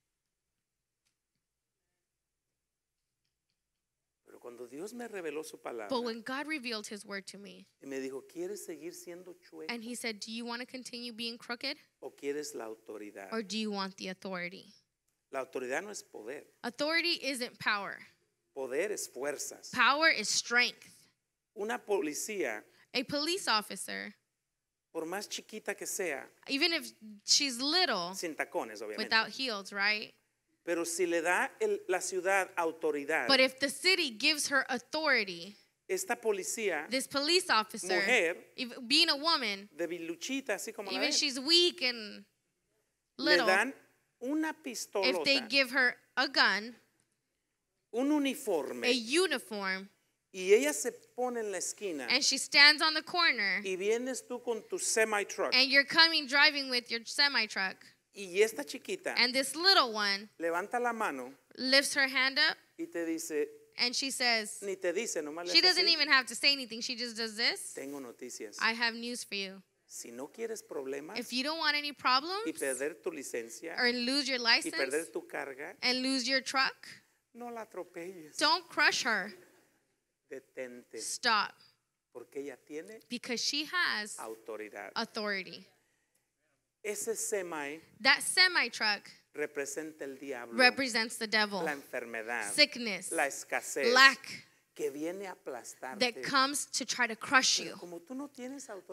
Pero cuando Dios me reveló su palabra But when God revealed his word to me, y me dijo, ¿quieres seguir siendo chueco and he said, Do you want to continue being crooked o quieres la autoridad? or do you want the authority? La autoridad no es poder. Authority isn't power, Poder es fuerzas. power is strength. Una policía A police officer por más chiquita que sea, even if she's little, sin tacones obviamente, without heels, right? Pero si le da la ciudad autoridad, But if the city gives her authority, esta policía, this police officer, mujer, being a woman, así como even la she's weak and le dan una pistola, they give her a gun, un uniforme, a uniform, Y ella se pone en la esquina. And she stands on the corner. Y vienes tú con tu semi truck. And you're coming driving with your semi truck. Y esta chiquita. And this little one. Levanta la mano. Lifts her hand up. Y te dice. And she says. Ni te dice, nomás she doesn't así. even have to say anything. She just does this. Tengo noticias. I have news for you. Si no quieres problemas if you don't want any problems, y perder tu licencia or lose your license, y perder tu carga and lose your truck, no la atropelles. Don't crush her. Detente. Stop. Porque ella tiene because she has autoridad. authority. Ese semi that semi truck representa el diablo. Represents the devil. La enfermedad. Sickness. La escasez. Lack. Que viene a That comes to try to crush you. Como tú no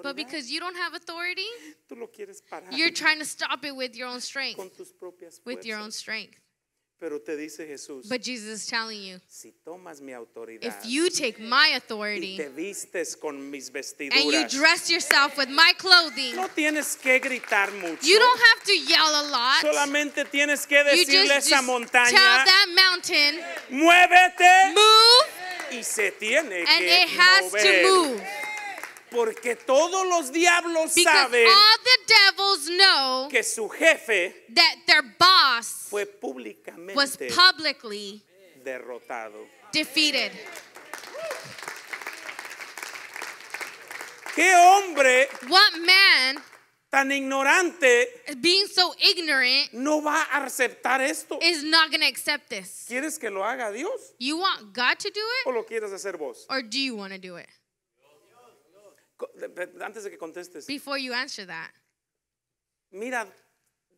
but because you don't have authority, tú lo parar. you're trying to stop it with your own strength. Con tus With your own strength. Pero te dice Jesús, But Jesus is telling you, si tomas mi if you take my y authority te con mis and you dress yourself with my clothing, no que mucho. you don't have to yell a lot. que You decirle just, esa just tell that mountain, muévete move, y se tiene and que it has mover. to move. Porque todos los diablos Because saben all the devils know que su jefe that their boss fue públicamente was publicly derrotado. Defeated. ¿Qué hombre What man tan ignorante being so ignorant no va a aceptar esto? Is not going to accept this. ¿Quieres que lo haga Dios? You want God to do it? ¿O lo quieres hacer vos? Or do you want to do it? Antes de que contestes. Before you answer that. Mira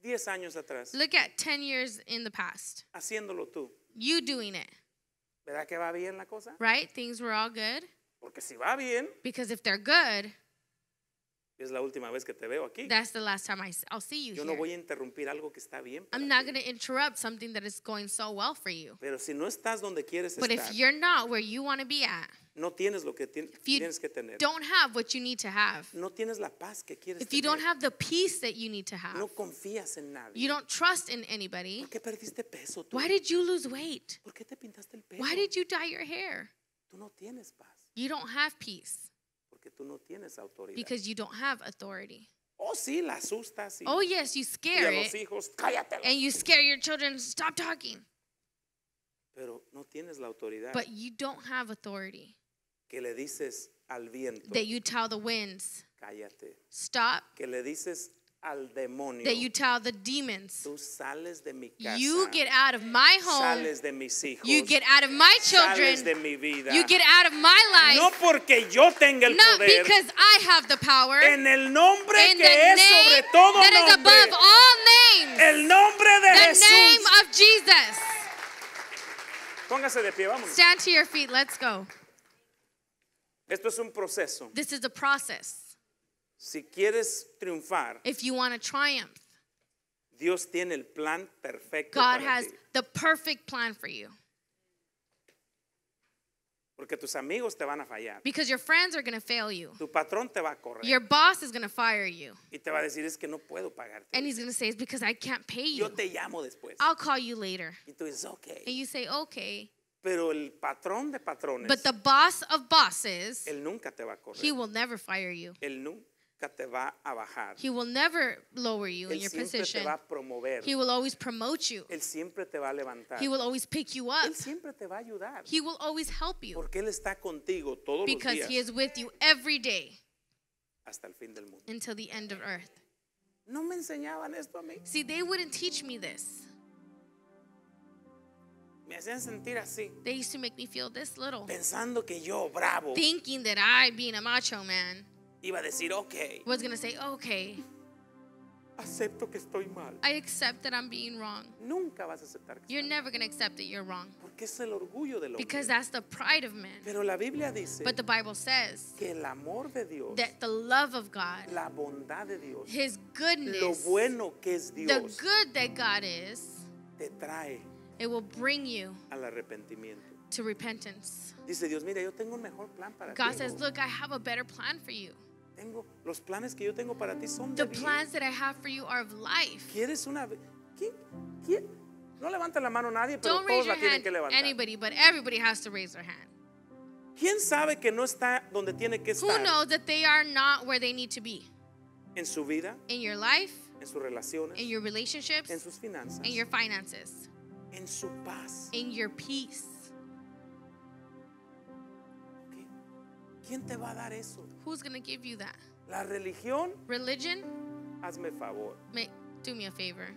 10 años atrás. Look at 10 years in the past. Haciéndolo tú. You doing it. ¿Verdad que va bien la cosa? Right? Things were all good. Porque si va bien. Because if they're good. Es la última vez que te veo aquí. That's the last time I, will see you Yo no voy a interrumpir algo que está bien. I'm not going to interrupt something that is going so well for you. Pero si no estás donde quieres But estar. But if you're not where you want to be at. No tienes lo que tienes que tener. Don't have what you need to have. No tienes la paz que quieres If you tener. don't have the peace that you need to have. No confías en nadie. You don't trust in anybody. ¿Por qué perdiste peso tú? Why did you lose weight? ¿Por qué te pintaste el pelo? Why did you dye your hair? Tú no tienes paz. You don't have peace. Porque tú no tienes autoridad. Because you don't have authority. Oh, sí, la asustas. Y, oh, yes, you scare y a los hijos, And you scare your children, stop talking. Pero no tienes la autoridad. But you don't have authority que le dices al viento, that you tell the winds, cállate. Stop. Que le dices al demonio, that you tell the demons, tú sales de mi casa, you get out of my home, sales de mis hijos, you get out of my children, sales de mi vida. you get out of my life. No porque yo tenga el not poder, because I have the power. En el nombre in que the es name sobre todo that nombre, is above all names, el nombre de the Jesús. name of Jesus. Póngase de pie, vamos. Stand to your feet, let's go. Esto es un proceso. This is a process. Si quieres triunfar, If you want to triumph, Dios tiene el plan perfecto God para has ti. the perfect plan for you Porque tus amigos te van a fallar. because your friends are going to fail you. Tu patrón te va a correr Your boss is going to fire you. y te va a decir es que no puedo pagarte. And he's going to say, It's because I can't pay you. Yo te llamo después. I'll call you later. Y tú dices, ok. And you say, Okay, Pero el patrón de patrones, But the boss of bosses, él nunca te va a correr. he will never fire you. Él nunca te va a bajar. He will never lower you él in your siempre position. te va a promover. He will always promote you. Él siempre te va a levantar. He will always pick you up. Él siempre te va a ayudar. He will always help you. Porque él está contigo todos Because los días. he is with you every day. Hasta el fin del mundo. Until the end of earth. No me enseñaban esto a mí. See, they wouldn't teach me this me hacían sentir así. They used to make me feel this little. Pensando que yo, bravo, Thinking that I, being a macho man, iba a decir, ok, was going to say, okay, acepto que estoy mal. I accept that I'm being wrong. Nunca vas a aceptar que You're never going to accept that you're wrong Porque es el orgullo del hombre. because that's the pride of man. Pero la Biblia dice But the Bible says que el amor de Dios, that the love of God, la bondad de Dios, His lo goodness, bueno que es Dios, the good that God is, te trae it will bring you al arrepentimiento. To repentance. Dice Dios, mira, yo tengo un mejor plan para God ti. God says, look, I have a better plan for you. Tengo, los planes que yo tengo para ti son the de plans that I have for you are of life. ¿Quieres una ¿Quién? ¿Quién? No levanta la mano nadie, pero Don't todos la tienen que levantar. Anybody, but everybody has to raise their hand. ¿Quién sabe que no está donde tiene que estar? Who knows that they are not where they need to be? En su vida. In your life. En sus relaciones. In your relationships. En sus finanzas. In your finances en su paz. In your peace. Okay. ¿Quién te va a dar eso? Who's going to give you that? La religión. Religion. Hazme favor. Make, do me a favor.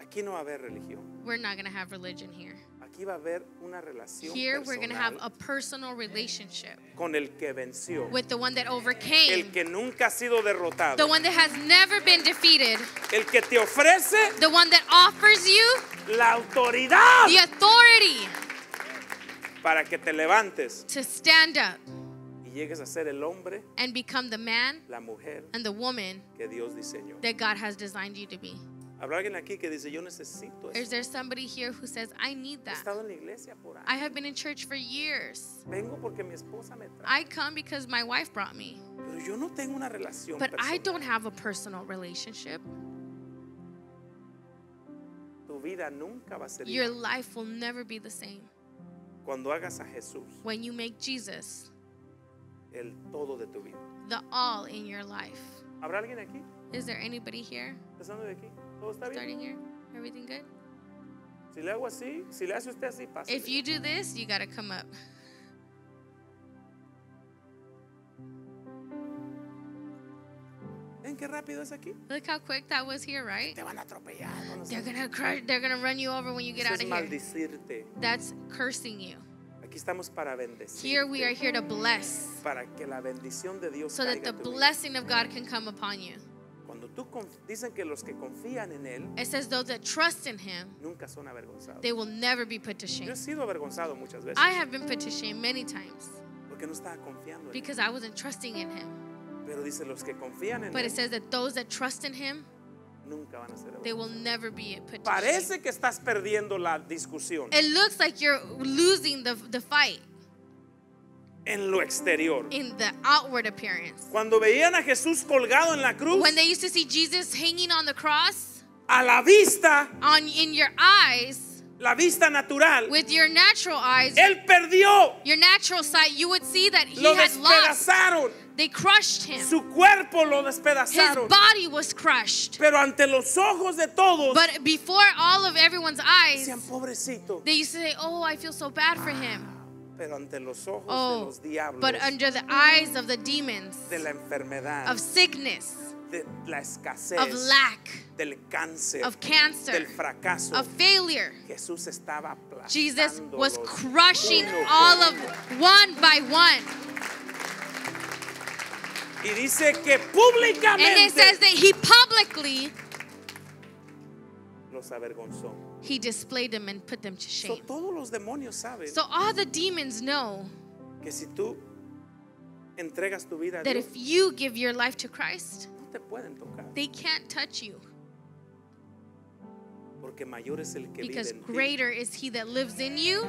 Aquí no va a haber religión. We're not going to have religion here. Aquí va a haber una relación Here we're going to have a personal relationship con el que venció, with the one that overcame, el que nunca ha sido derrotado, the one that has never been defeated, el que te ofrece the one that offers you la autoridad the authority para que te levantes to stand up y llegues a ser el hombre, and become the man la mujer and the woman que Dios diseñó. that God has designed you to be. Habrá alguien aquí que dice, yo necesito eso. Is there somebody here who says, I need that? He estado en la iglesia por años. I have been in church for years. Vengo porque mi esposa me I come because my wife brought me. Pero yo no tengo una relación But personal. I don't have a personal relationship. Tu vida nunca va a ser Your life will never be the same. Cuando hagas a Jesús When you make Jesus el todo de tu vida. the all in your life. ¿Habrá alguien aquí? Is there anybody here? ¿Estás hablando de aquí? Starting here. Everything good? Si le hago así, si le hace usted así, If you do this, you gotta come up. qué rápido es aquí? Look how quick that was here, right? Te van a atropellar. No they're gonna crush, they're gonna run you over when you get Eso out of here. That's cursing you. Aquí estamos para bendecir. Here we are here to bless. Para que la bendición de Dios so that the blessing vida. of God can come upon you. tú dicen que los que confían en él It says those that trust in him nunca son avergonzados. They will never be put to shame. Yo he sido avergonzado muchas veces. I have been put to shame many times. Porque no estaba confiando en Because él. I wasn't trusting in him. Pero dice los que confían en But él, it says that those that trust in him nunca van a ser they will never be put to Parece shame. que estás perdiendo la discusión. It looks like you're losing the, the fight en lo exterior. In the outward appearance. Cuando veían a Jesús colgado en la cruz, When they used to see Jesus hanging on the cross, a la vista, on, in your eyes, la vista natural, with your natural eyes, él perdió. Your natural sight, you would see that he had lost. They crushed him. Su cuerpo lo despedazaron. His body was crushed. Pero ante los ojos de todos, but before all of everyone's eyes, decían, Pobrecito. they used to say, "Oh, I feel so bad for him." pero ante los ojos oh, de los diablos, but under the eyes of the demons, de la enfermedad, of sickness, de la escasez, of lack, del cáncer, of cancer, del fracaso, of failure. Jesús estaba Jesus was crushing all of one by one. Y dice que públicamente and it says that he publicly los avergonzó. He displayed them and put them to shame. So, todos los demonios saben so all the demons know que si tú entregas tu vida a that Dios, if you give your life to Christ, no te pueden tocar. they can't touch you. Porque mayor es el que because vive en greater ti. is He that lives in you.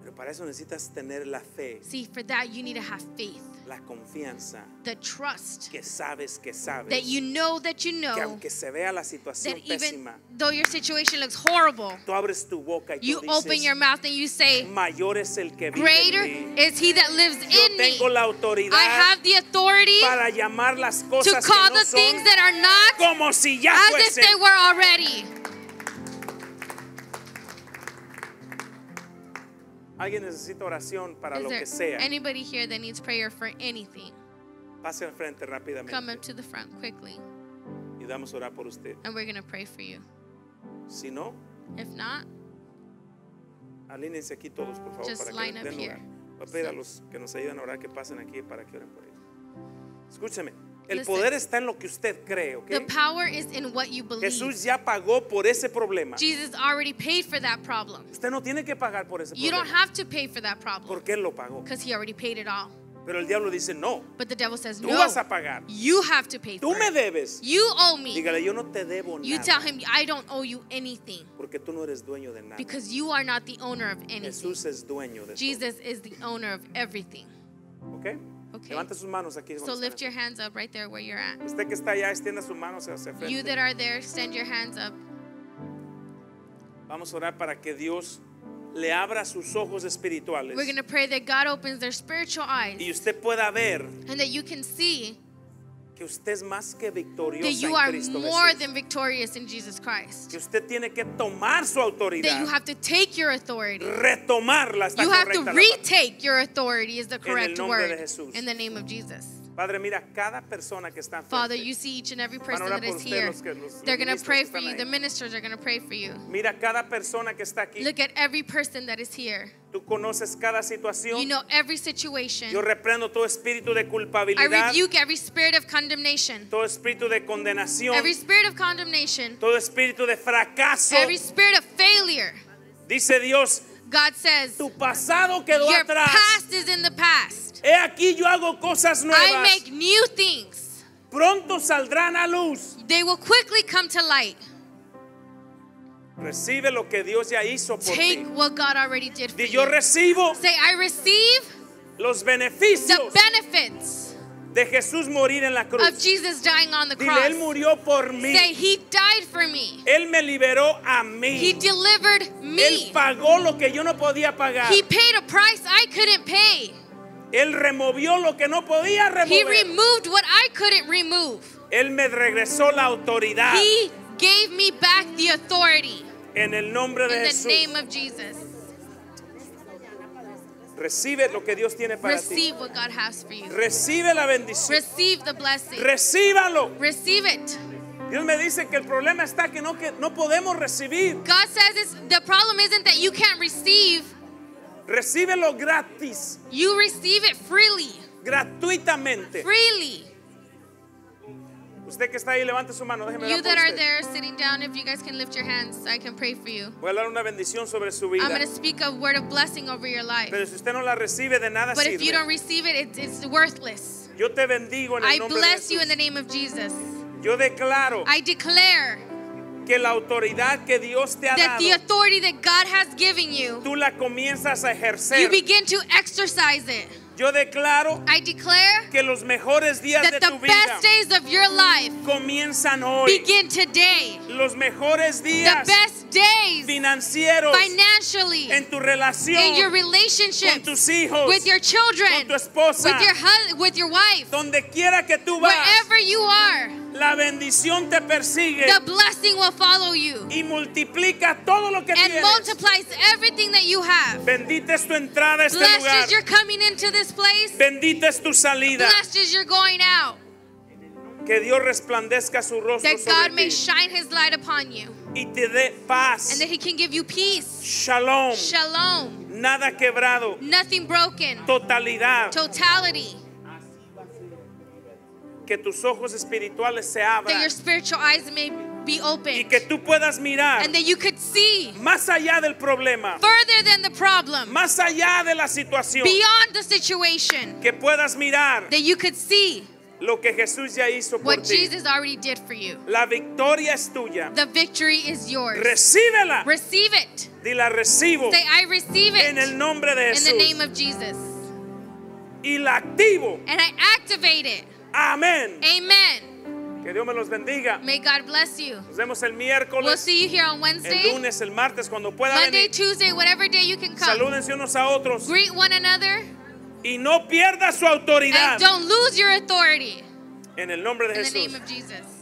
Pero para eso necesitas tener la fe. See, for that you need to have faith la confianza the trust que sabes que sabes that you know that you know que se vea la that pésima, even though your situation looks horrible tú abres tu boca y you dices, open your mouth and you say mayor es el que vive greater en mí. is he that lives Yo in tengo me la autoridad I have the authority para llamar las cosas to call que no the son, things that are not como si ya as if they were already Alguien necesita oración para Is lo que sea. Anybody here that needs prayer for anything? Pase al frente rápidamente. Come up to the front quickly. Y damos a orar por usted. And we're going to pray for you. Si no, if not, alínense aquí todos, por favor, just para line que den lugar. Voy a pedir a los que nos ayudan a orar que pasen aquí para que oren por ellos. Escúcheme. El poder está en lo que usted cree, okay? The power is in what you believe. Jesús ya pagó por ese problema. Jesus already paid for that problem. Usted no tiene que pagar por ese problema. You don't have to pay for that problem. Porque él lo pagó. Because he already paid it all. Pero el diablo dice no. But the devil says no. Tú vas a pagar. You have to pay. Tú for me debes. You owe me. Dígale yo no te debo you nada. You tell him I don't owe you anything. Porque tú no eres dueño de nada. Because you are not the owner of anything. Jesús es dueño de Jesus todo. is the owner of everything. Okay? Okay. sus manos aquí. So lift your hands up right there where you're at. Usted que está allá, extienda sus manos hacia frente. You that are there, extend your hands up. Vamos a orar para que Dios le abra sus ojos espirituales. We're going to pray that God opens their spiritual eyes. Y usted pueda ver. And that you can see que usted es más que victorioso en Cristo Que usted tiene que tomar su autoridad, you retomarla You have to retake your authority is the En el correct nombre de word Jesús. in the name of Jesus. Padre, mira cada persona que está Father, you see each and every person that is here. They're going to pray for you. The ministers are going to pray for you. Mira cada persona que está aquí. Look at every person that is here. Tú conoces cada situación. You know every situation. Yo reprendo todo espíritu de culpabilidad. I rebuke every spirit of condemnation. Todo espíritu de condenación. Every spirit of condemnation. Todo espíritu de fracaso. Every spirit of failure. Dice Dios, God says, tu pasado quedó your atrás. past is in the past. He aquí yo hago cosas nuevas. I make new things. Pronto saldrán a luz. They will quickly come to light. Recibe lo que Dios ya hizo por Take ti. what God already did for Di, yo recibo. Say I receive. Los beneficios. The benefits de Jesús morir en la cruz. Of Jesus dying on the cross. Dile, él murió por mí. Say, he died for me. Él me liberó a mí. He delivered me. Él pagó lo que yo no podía pagar. He paid a price I couldn't pay. Él removió lo que no podía remover. He removed what I couldn't remove. Él me regresó la autoridad. He gave me back the authority. En el nombre de In Jesús. The name of Jesus. Recibe lo que Dios tiene para Receive ti. What God has for you. Recibe la bendición. Receive the blessing. Recíbalo. Receive it. Dios me dice que el problema está que no, que no podemos recibir. God says it's, the problem isn't that you can't receive. Recíbelo gratis. You receive it freely. Gratuitamente. Freely. Usted que está ahí, levante su mano. Déjeme You that are there sitting down, if you guys can lift your hands, I can pray for you. Voy a dar una bendición sobre su I'm vida. going to speak a word of blessing over your life. Pero si usted no la recibe, de nada But if you don't receive it, it's worthless. Yo te bendigo en el I nombre de bless you in the name of Jesus. Yo declaro I declare que la autoridad que Dios te ha that the authority that God has given you, tú la comienzas a ejercer. you begin to exercise it yo declaro declare que los mejores días de tu vida comienzan hoy. Los mejores días the financieros en tu relación in your relationship, tus hijos, with your children, con tu esposa, with your, wife, donde quiera que tú vas, wherever you are. La bendición te persigue. The blessing will follow you. Y multiplica todo lo que and tienes. multiplies everything that you have. tu entrada a este lugar this place. Bendita es tu salida. Blessed is your going out. Que Dios resplandezca su rostro that sobre God may shine his light upon you. Y te dé paz. And that he can give you peace. Shalom. Shalom. Nada quebrado. Nothing broken. Totalidad. Totality. Que tus ojos espirituales se abran. That your spiritual eyes may be be opened. y que tú puedas mirar and that you could see más allá del problema, further than the problem, más allá de la situación, beyond the situation, que puedas mirar that you could see lo que Jesús ya hizo por what ti. Jesus already did for you. La victoria es tuya. The victory is yours. Recíbela. Receive it. Di recibo. Say I receive it. En el nombre de Jesús. In the name of Jesus. Y la activo. And I activate it. Amén. Amen. Amen. Que Dios me los bendiga. May God bless you. Nos vemos el miércoles. We'll see you here on Wednesday. El lunes, el martes, cuando pueda Monday, venir. Tuesday, whatever day you can come. Salúdense unos a otros. Greet one another. Y no pierda su autoridad. And don't lose your authority. En el nombre de In Jesús. The name of Jesus.